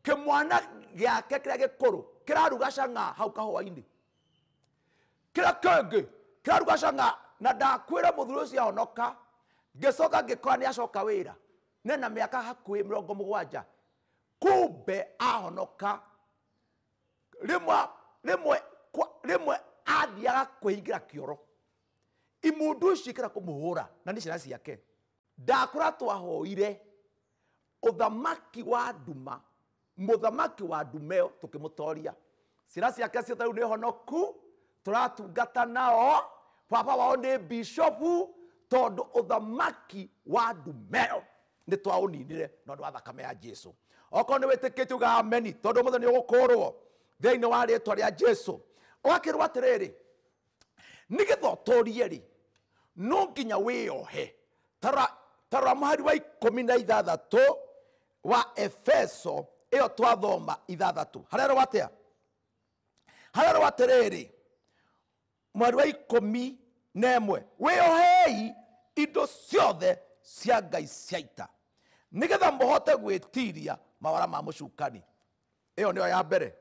kĩmwana gĩake kĩrĩa gĩkũrũ kĩraruga cang'a hau kahũa-inĩ kĩrĩa kĩngĩ kĩraruga cang'a na thuri å cio ahonoka ngä ngĩkora nĩ acoka ra nena mĩaka hakuhĩ mĩrongo mũgwanja kumbe ahonoka athiaga rĩmwe ingä ra kä oro imundu cikĩra ra na nä ciana ciake ndakora twahoire thamaki wa nduma thamaki wa nduma må toria ciana ciake ciotarä u nä honoku ratungata nao baba wao nä bishopu tondå å thamaki wa ndumero nä twaåninire na å wa thakame ya jesu okorwo nä wä tä kä tie uga ameni tondå må thenya å gå kå rwo thä inä wa rä twa rä a jesu gakä rwo atä rä rä nä getha å tå rie rä no nginya wä ohe tarora må hari wa ikå mi na ithathatå wa efeso ä yo twathoma ithathatå harä arwo atä a harä arwo atä rä rĩ mweri wa ikå mi nemwe wiohei indo ciothe cia ngai cia ita nigetha muhote gwitiria mawara ma mucukani iyo niyo ya mbere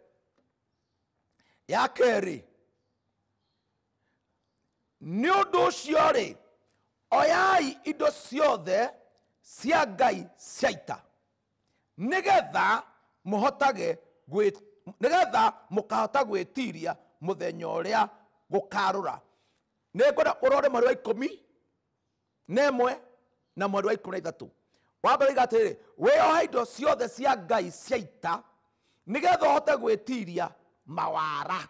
ya keri ni undu ucio ri oyai indo ciothe cia ngai cia ita nigetha muhotage nigetha mukahota gwitiria muthenya uria gukarura nä ngwenda å rore marä wa ikå na mwe na mweri wa ikå na ithatå wa mbere iga atä rä wä oha indo ciothe cia ngai cia ita nä getha å hote gwä tiria mawara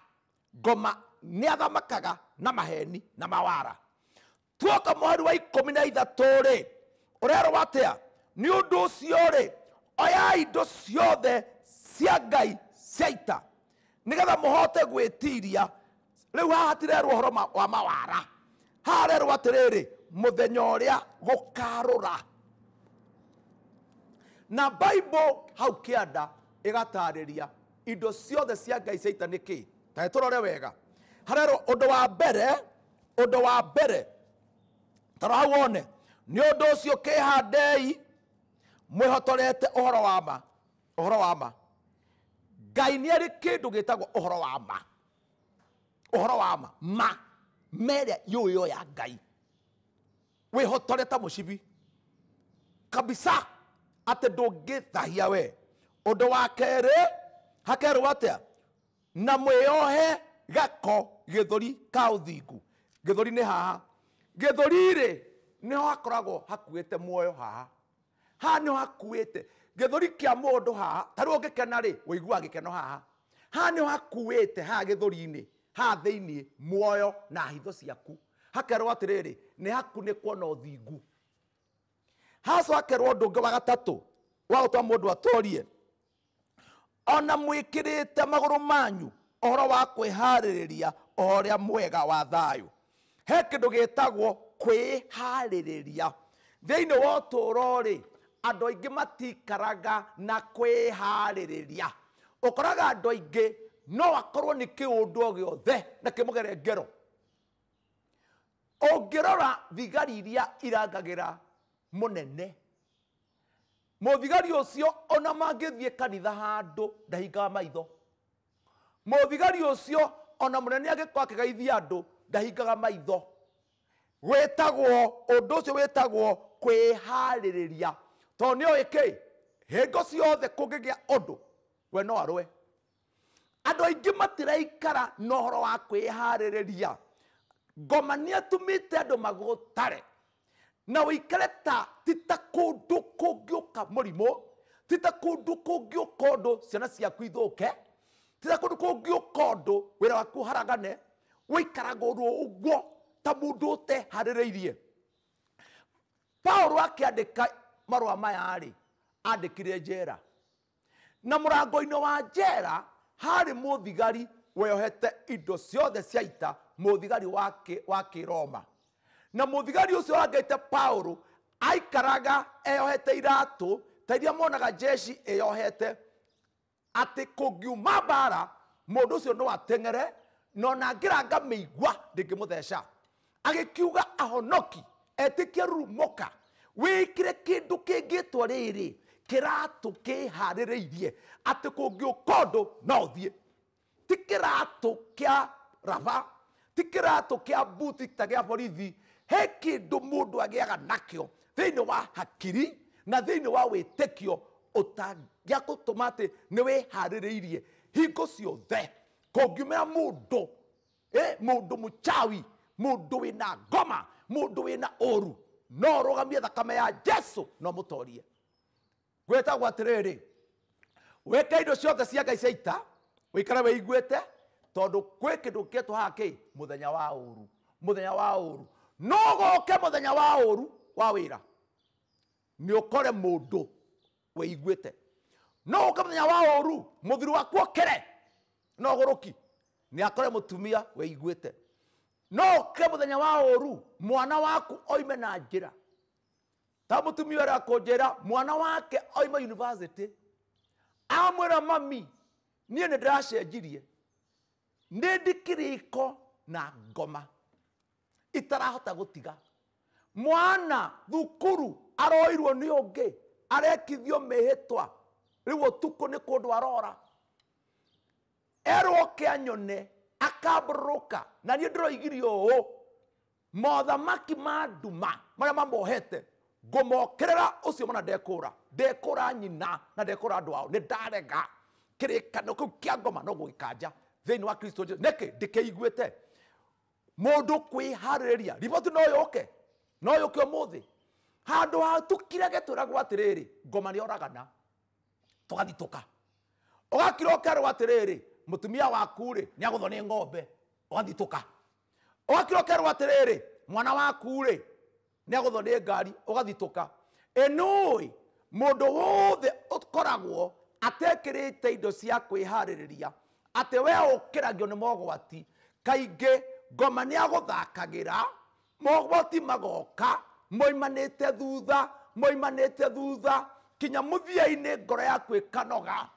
ngoma nä athamakaga na maheni na mawara tuoka mweri wa ikå na ithatå rä å rerwo atä nä å ndå å cio rä oya indo ciothe cia ngai cia ita nä getha må hote gwä tiria rä u haha hatirerwo å horo wa mawara haha rerwo atä rä rä må thenya å rä a gå karå ra na bible hau kä anda ä gatarä ria indo ciothe cia ngai cia ita nä kä taä tå rore wega harerwo å ndå wa mbere å ndå wa mbere tara hau one nä å ndå å cio kä handei mwä hotorete wa ma å horo wa ma ngai nä arä kä ndå gä tagwo å horo wa ma uhoro wa ma ma mere yo ya ngai hotore ta mucibi kabisa atä thahia we å ndå wa kerä hakeru atä na mwäohe gako gä thå ri ka å githuri gä thå ri nä haha gä thå rirä nä ho hakoragwo hakuä te muoyo haha haha nä ho hakuä te gä thå ri kä a må ndå haha tarä ungikena å ngä kena rä wå keno haha haha nä ho hakuä te haha gä thå ri-inä haha thĩinĩ muoyo na hitho ciaku hakerwo atiriri ni hakunĩkwo na ũthingu haco hakerwo ũndũ ũngĩ wa gatatu wa gũtwa mũndũ atorie ona mwikirite maguru manyu ũhoro wa kwĩharĩrĩria ũrĩa mwega wa thayũ he kĩndũ gĩtagwo kwĩharĩrĩria thĩinĩ wa ũtũũro rĩ andũ aingĩ matikaraga na kwĩharĩrĩria ukoraga andũ aingĩ no akorwo nä kä å ndå o gä othe na kä må gere ngero å ngä rora thigari iria irangagä ra må nene må thigari å cio ona mangä thiä kanitha handå ndahingaga maitho må thigari å cio ona må nene agä korwo akä gaithia andå ndahingaga maitho tagwo å ndå å cio tagwo kwä harä rä ria tondå nä oä kä hä ngo ciothe kå ngä gä a å ndå we no arwe andå aingä matiraikara na å horo wa kwä harä ria ngoma nä atumä te andå magå tare na å ikare ta tita kå ndå kå ngä å ka må rimå tita kå ndå kå ngä å ka å ndå ciana ciaku ithå ke ti kå ndå kå ngä å ka å ndå wä ra waku haragane wä ikaragå rwo å guo ta må ndå å te harä rä irie paålå akä andä ka marå a maya-rä andä kire njera na må rango-inä wa njera må thigari weyohete indo ciothe cia ita thigari wa roma na thigari mũthigari ũcio wangaite paulo aikaraga eyohete iratå ta iria monaga jeshi atä kå ngiuma mbara å cio no ateng'ere na ona må theca agä kiuga ahonoki ndå kä ngä two rä rä kä ratå kä harä rä irie atä kå ngä å ka no å thiä ti kä ratå kä a raba ti kä ratå kä a mbuti ta gä a borithi he kä ndå må ndå agä aga nakä thä wa hakiri na thä inä wa wä tä kio å tangä kå tå ma atä nä wä harä rä irie hingo ciothe kå ngä å mä ra må ndå må ndå må chawi må ndå wä na ngoma må ndå wä na å ru no å rå gamie thakame ya jesu no må torie gwetagwo atiriri weka indo ciothe cia ngai cia ita wikare wiguite tondu kwi kindu kietwo haha ki muthenya wa uru muthenya wa uru no goke muthenya wa uru wa wira ni ukore mundu wiguite no uke muthenya wa uru muthuri waku okere no guruki ni akore mutumia wiguite no uke muthenya wa uru mwana waku oime na njira na må tumia å rä a kå ra mwana wake oima university amwera mami niä nä ndä racenjirie nä ndikirä na ngoma itarahota gå tiga mwana thukuru aroirwo nä å ngä arekithio mä hä twa rä u tukå nä kå ndå arora erwo kä anyone akambå na niä ndä roigirie å å mothamaki ma nduma marä a mamohete ngomokerera ucio mwana ndekura ndekura nyina na ndekura andu ao ni ndarega kirikano kiu kia ngoma no gwikanja thiini wa kristo jesu niki ndikiguite mundu kwihariria riboti no yoke no yuke umuthi handu ha tukirege twiragwo atiriri ngoma ni oragana tugathituka ugakira ukerwo atiriri mutumia waku ri ni aguthwo ni ng'ombe ugathituka ugakira ukerwo atiriri mwana waku ri nä agå thondä ngari å gathitå ka ä nä må ndå wothe å koragwo atekä rä te indo cia kwä harä rä ria atä we å kä ragio nä mogwati kaingä ngoma nä agå thakagä ra mogwati magoka moimanä te thutha moimanä te thutha kinya må thiainä ngoro yaku ä kanoga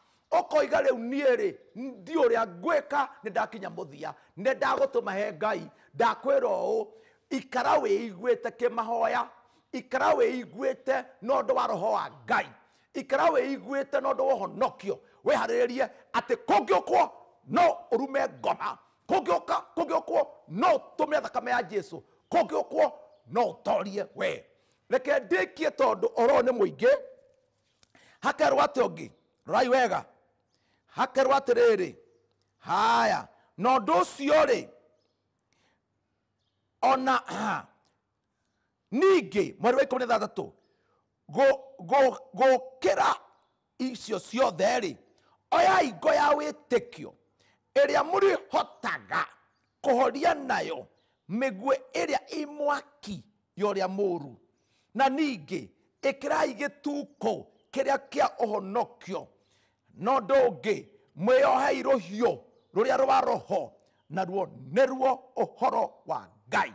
koiga rä u niä rä ndi å rä a ngwä ka nä ndakinya må thia nä ndagå tå mahe ngai ndakwä ra å ikara wä iguä te kä mahoya ikara wä iguä te no å ndå wa roho wa ngai ikara wä iguä te no ndå wa honokio wä harä rä rie atä kå ngä å kwo no å rume ngoma kå ngä å kwo no å tå me thakame ya jesu kå ngä å kwo no å torie we reke ndä kie tondå oro nä må ingä hakerwo atä å ngä rorai wega hakerwo atä rä rä haya na å ndå å cio rä ona (clears throat) ningä mweri wa ikå mi na gå kä ra icio ciothe-rä oya ya wä tä kio ä rä a må rä hotaga kå horia nayo mä guä ä rä a imwaki ya å rä a må ru na ningä ä kä rai gä tukå kä rä a kä a å honokio no ndå ngä mwä yohei rå hiå rå rä a rwa roho naruo nä ruo å horo wa ngai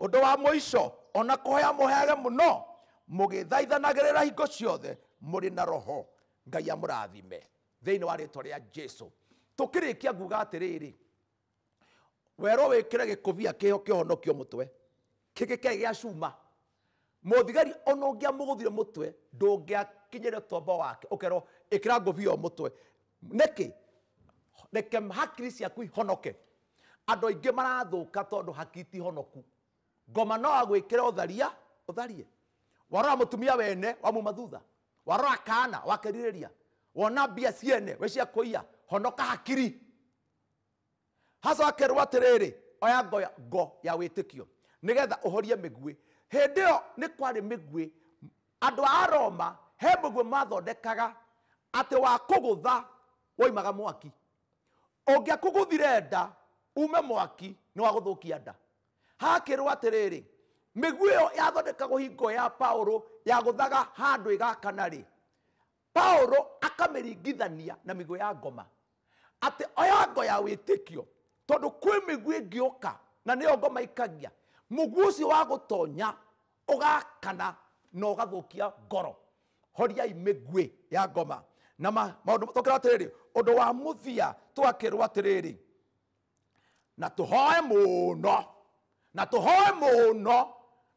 undu wa muico ona kuhea muheage muno mugithaithanagirira hingo ciothe muri na roho ngai amurathime thiini wa ritwa ria jesu tukirikia nguga atiriri werwo wikire gikubia kiho kihonokio mutwe kigike gia cuma muthigari ona ungiamuguthire mutwe ndungiakinyire tombo wake ũkerwo ĩkĩra ngũbia o mũtwe nĩkĩ reke hakiri ciaku ihonoke andå aingä marathå ka tondå hakiti honoku ngoma no agwä kä re å tharia å tharie warora må tumia wene wamuma thutha warora kana wakerirä ria wona mbia ciene we cia kå honoka hakiri haco atä rä rä oya ngo ya wä tä kio nä getha å horie mä guä hä ndä ä yo nä kwarä mä guä andå a aroma he må guä mathondekaga atä wa kå gå tha woimaga mwaki å ngä akå gå thire nda ume mwaki nä wa gå thå kia nda hakä rwo atä rä rä mä mĩguĩ yo yathondekagwo hingo ya paũrũ ya ä gakana rä rĩ akamä ringithania na mĩguĩ ya ngoma atĩ oya ngo ya mä guä ngä å ka na nä nĩyo ngoma ikagia å cio wa gå tonya å gakana na å gathå kia ngoro horiai mĩguĩ ya ngoma na atä maũndũ rä å ndå wa må thia mũthia twakĩrwo atĩrĩrĩ na tuhoe no na tuhoe no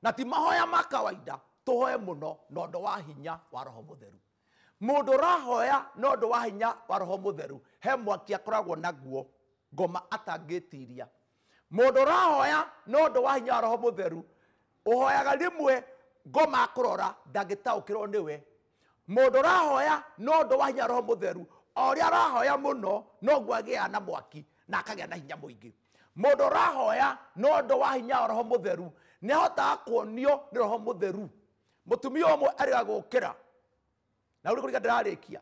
na ti mahoya ma kawaida tuhoe no na undu wa hinya wa roho mutheru mundu rahoya na undu wa hinya wa roho mutheru he mwaki akoragwo naguo ngoma atangitiria mundu rahoya na undu wa hinya wa roho mutheru uhoyaga rimwe ngoma akurora ndangitaukirwo niwe mundu rahoya no ndu wa hinya roho mutheru o ria rahoya muno noguo agia na mwaki na akagia na hinya muingi mundu rahoya no ndo wa hinya roho mutheru ni ahotaga kuonio ni roho mutheru mutumia umwe arega gukira na uri kurika ndirarikia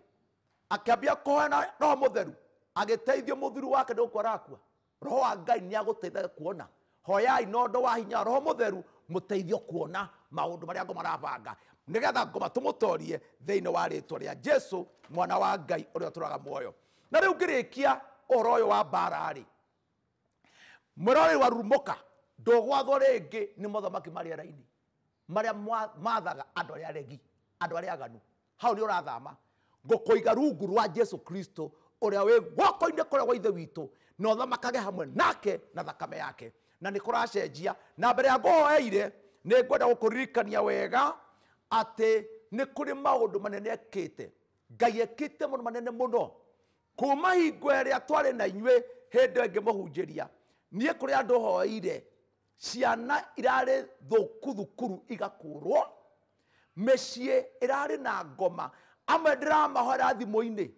akiambia kuhoya na roho mutheru agiteithio muthuru wake ndukora akua roho wa ngai ni aguteithagia kuona hoyai no ndo wa hinya roho mutheru muteithio kuona maundu maria ngo marabanga nigetha ngoma tumutorie thiini wa ritwa ria jesu mwana wa ngai uria turaga muoyo na riu ngirikia uhoro uyu wa mbara murori wa rumuka ndugwathwo ringi ni mothamaki maria raini maria mathaga andu aria regi andu aria aganu hau ni urathama ngukuiga rungu rwa jesu kristo uria wi gwoko-ini kuria gwa ithe witu na uthamakage hamwe nake na thakame yake na nä kå racenjia na mbere ya ngåhoeire nä ngwenda gå kå ririkania wega atä nä kå rä maå ndå manene ekä te ngai ekä te manene må no kuma hingo ä rä a twarä na inyuä hä ndä ä ngä må hunjä ria niä kå rä andå hoire ciana irarä thå thukuru igakårwo mä ciä rarä na ngoma amwe ndä ramahora thimå-inä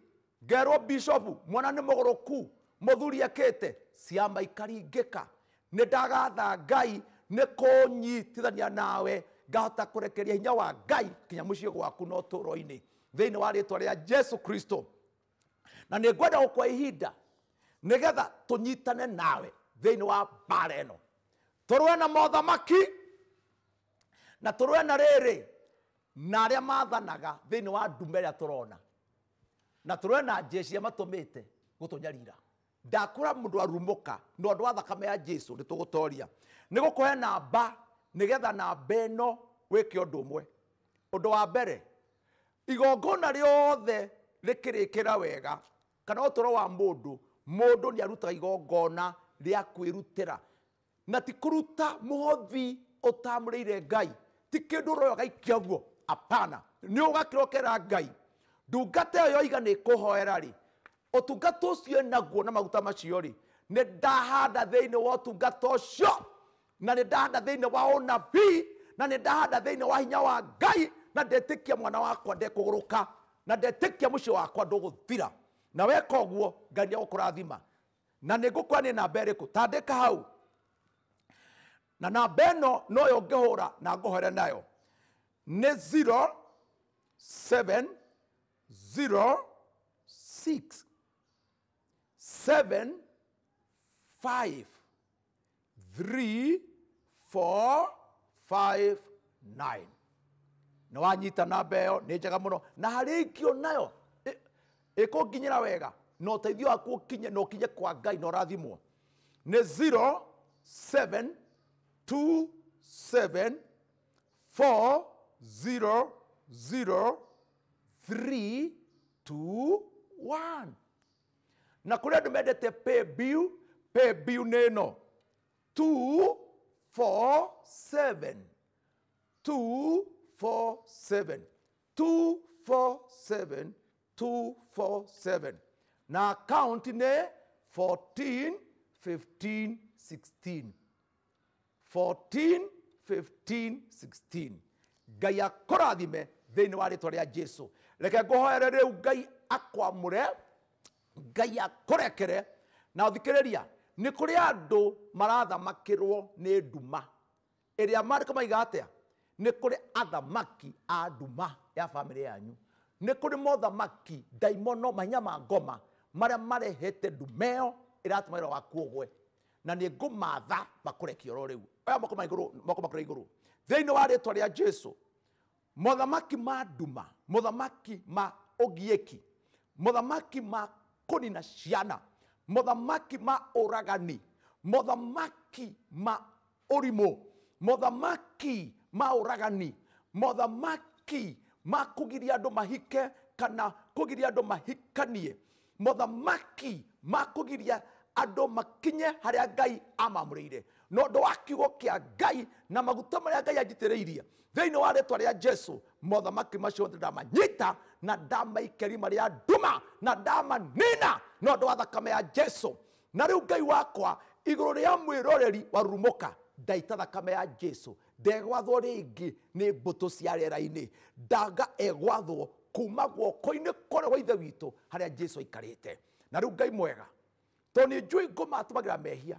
ngerwo bishopu mwana nä må gå ku må thuri ekä te ciama ikaringä ka nä ndagatha ngai nä kå nyitithania nawe ngahota kå rekeria hinya wa ngai kinya må ciä gwaku na å tå ro-inä thä iniä wa rä twa rä a jesu kristo na nä ngwenda gå kwa ihinda nä getha tå nyitane nawe thä wa mbara ä no tå rå na mothamaki na tå na rä na arä a mathanaga thä wa ndume ä rä a tå rona na tå na njeci a matå mä te gå tå nyarira må ndå ka no andå wa thakame ya jesu nä tå gå toria nä gå kohe namba nä getha namba ä no wä ke å ndå å mwe å ndå wa mbere igongona rĩothe rĩkĩrĩkĩra wega kana ũtũro wa mũndũ mũndũ ni arutaga igongona rä kwirutira na ti kuruta muhothi utamurire ngai ti kindu royo gaikia guo apana ni ugakirokera ngai ndungata yo yoiga ni kuhoera ri å cio naguo na maguta macio ri ni ndahanda thiini wa å cio na ni ndahanda inä wa unabii na nä ndahanda thiini wa hinya wa ngai na ndetikia mwana wakwa ndekuguruka na må mucio wakwa thira na weka guo ngai nĩegũkũrathima na nä ngå kwa nä namba ä rä kå tandä ka hau na namba ä no noyo ngä hå ra na ngå hore nayo nä 0 7 5 3 4 5 9 na wanyita namba ä yo nä njega må no na harä ikio nayo ä kå nginyä ra wega na ũteithio waku ukinye na ũkinye kwa ngai na ũrathimwo nĩ 0 7 2 7 4 0 0 3 2 1 na kå rä andå mendete paybill paybill nä no 2 4 7 2 4 7 2 4 7 2 4 7 na count ni 14 15 16 14 15 16 ngai akurathime thini wa ritwa ria jesu reke nguhoere riu ngai akwamure ngai akurekere na uthikiriria ni kuri andu marathamakirwo ni nduma iria mariko maiga atia ni kuri athamaki a nduma ya family yanyu ni kuri mothamaki ndaimono mahinya ma ngoma a marehete ndumeo iratuma wira waku ugwe na nä ngå matha makårekia ro rä u oya moko makå rä igå rå thä inä warä twa rä a jesu mothamaki ma nduma thamaki ma må thamaki ma kå nina ciana thamaki ma å ragani mothamaki ma å rimå mothamaki ma å ragani mothamaki ma kå giria andå mahike kana kå giria andå mahikanie muthamaki makugiria andå makinye harä a ngai amamå rä ire no ndå wakiugo kä a ngai na maguta marä a ngai anjitä rä irie thä iniä wa rä twa rä a jesu mothamaki macio ndä ndamanyita na ndamaikeri marä a nduma na ndamanina no ndå wa thakame ya jesu na rä u ngai wakwa igå rå rä a mwä roreri warurumå ka ndaita thakame ya jesu ndegwathwo rä ngä nä mbå tå cia era-inä ndanga egwathwo kuma guoko-inä kore wa ithe witå harä a jesu aikarä te na rä u ngai mwega to nä njå ngå matå magä ra mehia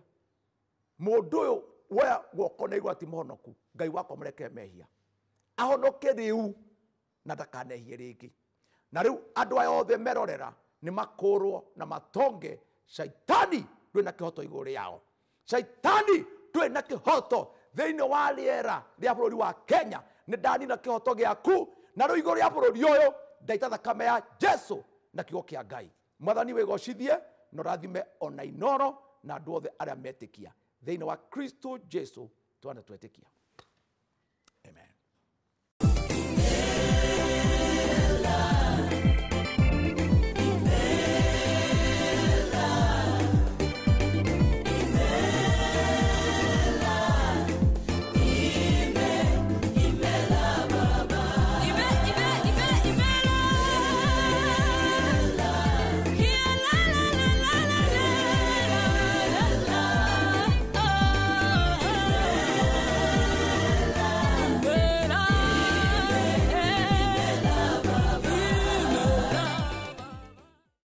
må ndå å yå woya guoko na igwati må honoku ngai wakwa må mehia ahonoke rä u na ndakanehie rä ngä na rä u andå aya othe merorera nä makå rwo na matonge shaitani ndwä na kä hoto igå rä yao shaitani ndwä na kä hoto thä inä wa rä era rä a bå rå ri wa kenya nä ndanina kä hoto gä aku na rä igå rä a bå rå ri å yå ndaita thakame ya jesu na kiugo kä a ngai mwathani wä gocithie na rathime ona inoro na andå othe arä a metä kia thä inä wa kristo jesu twana twetä kia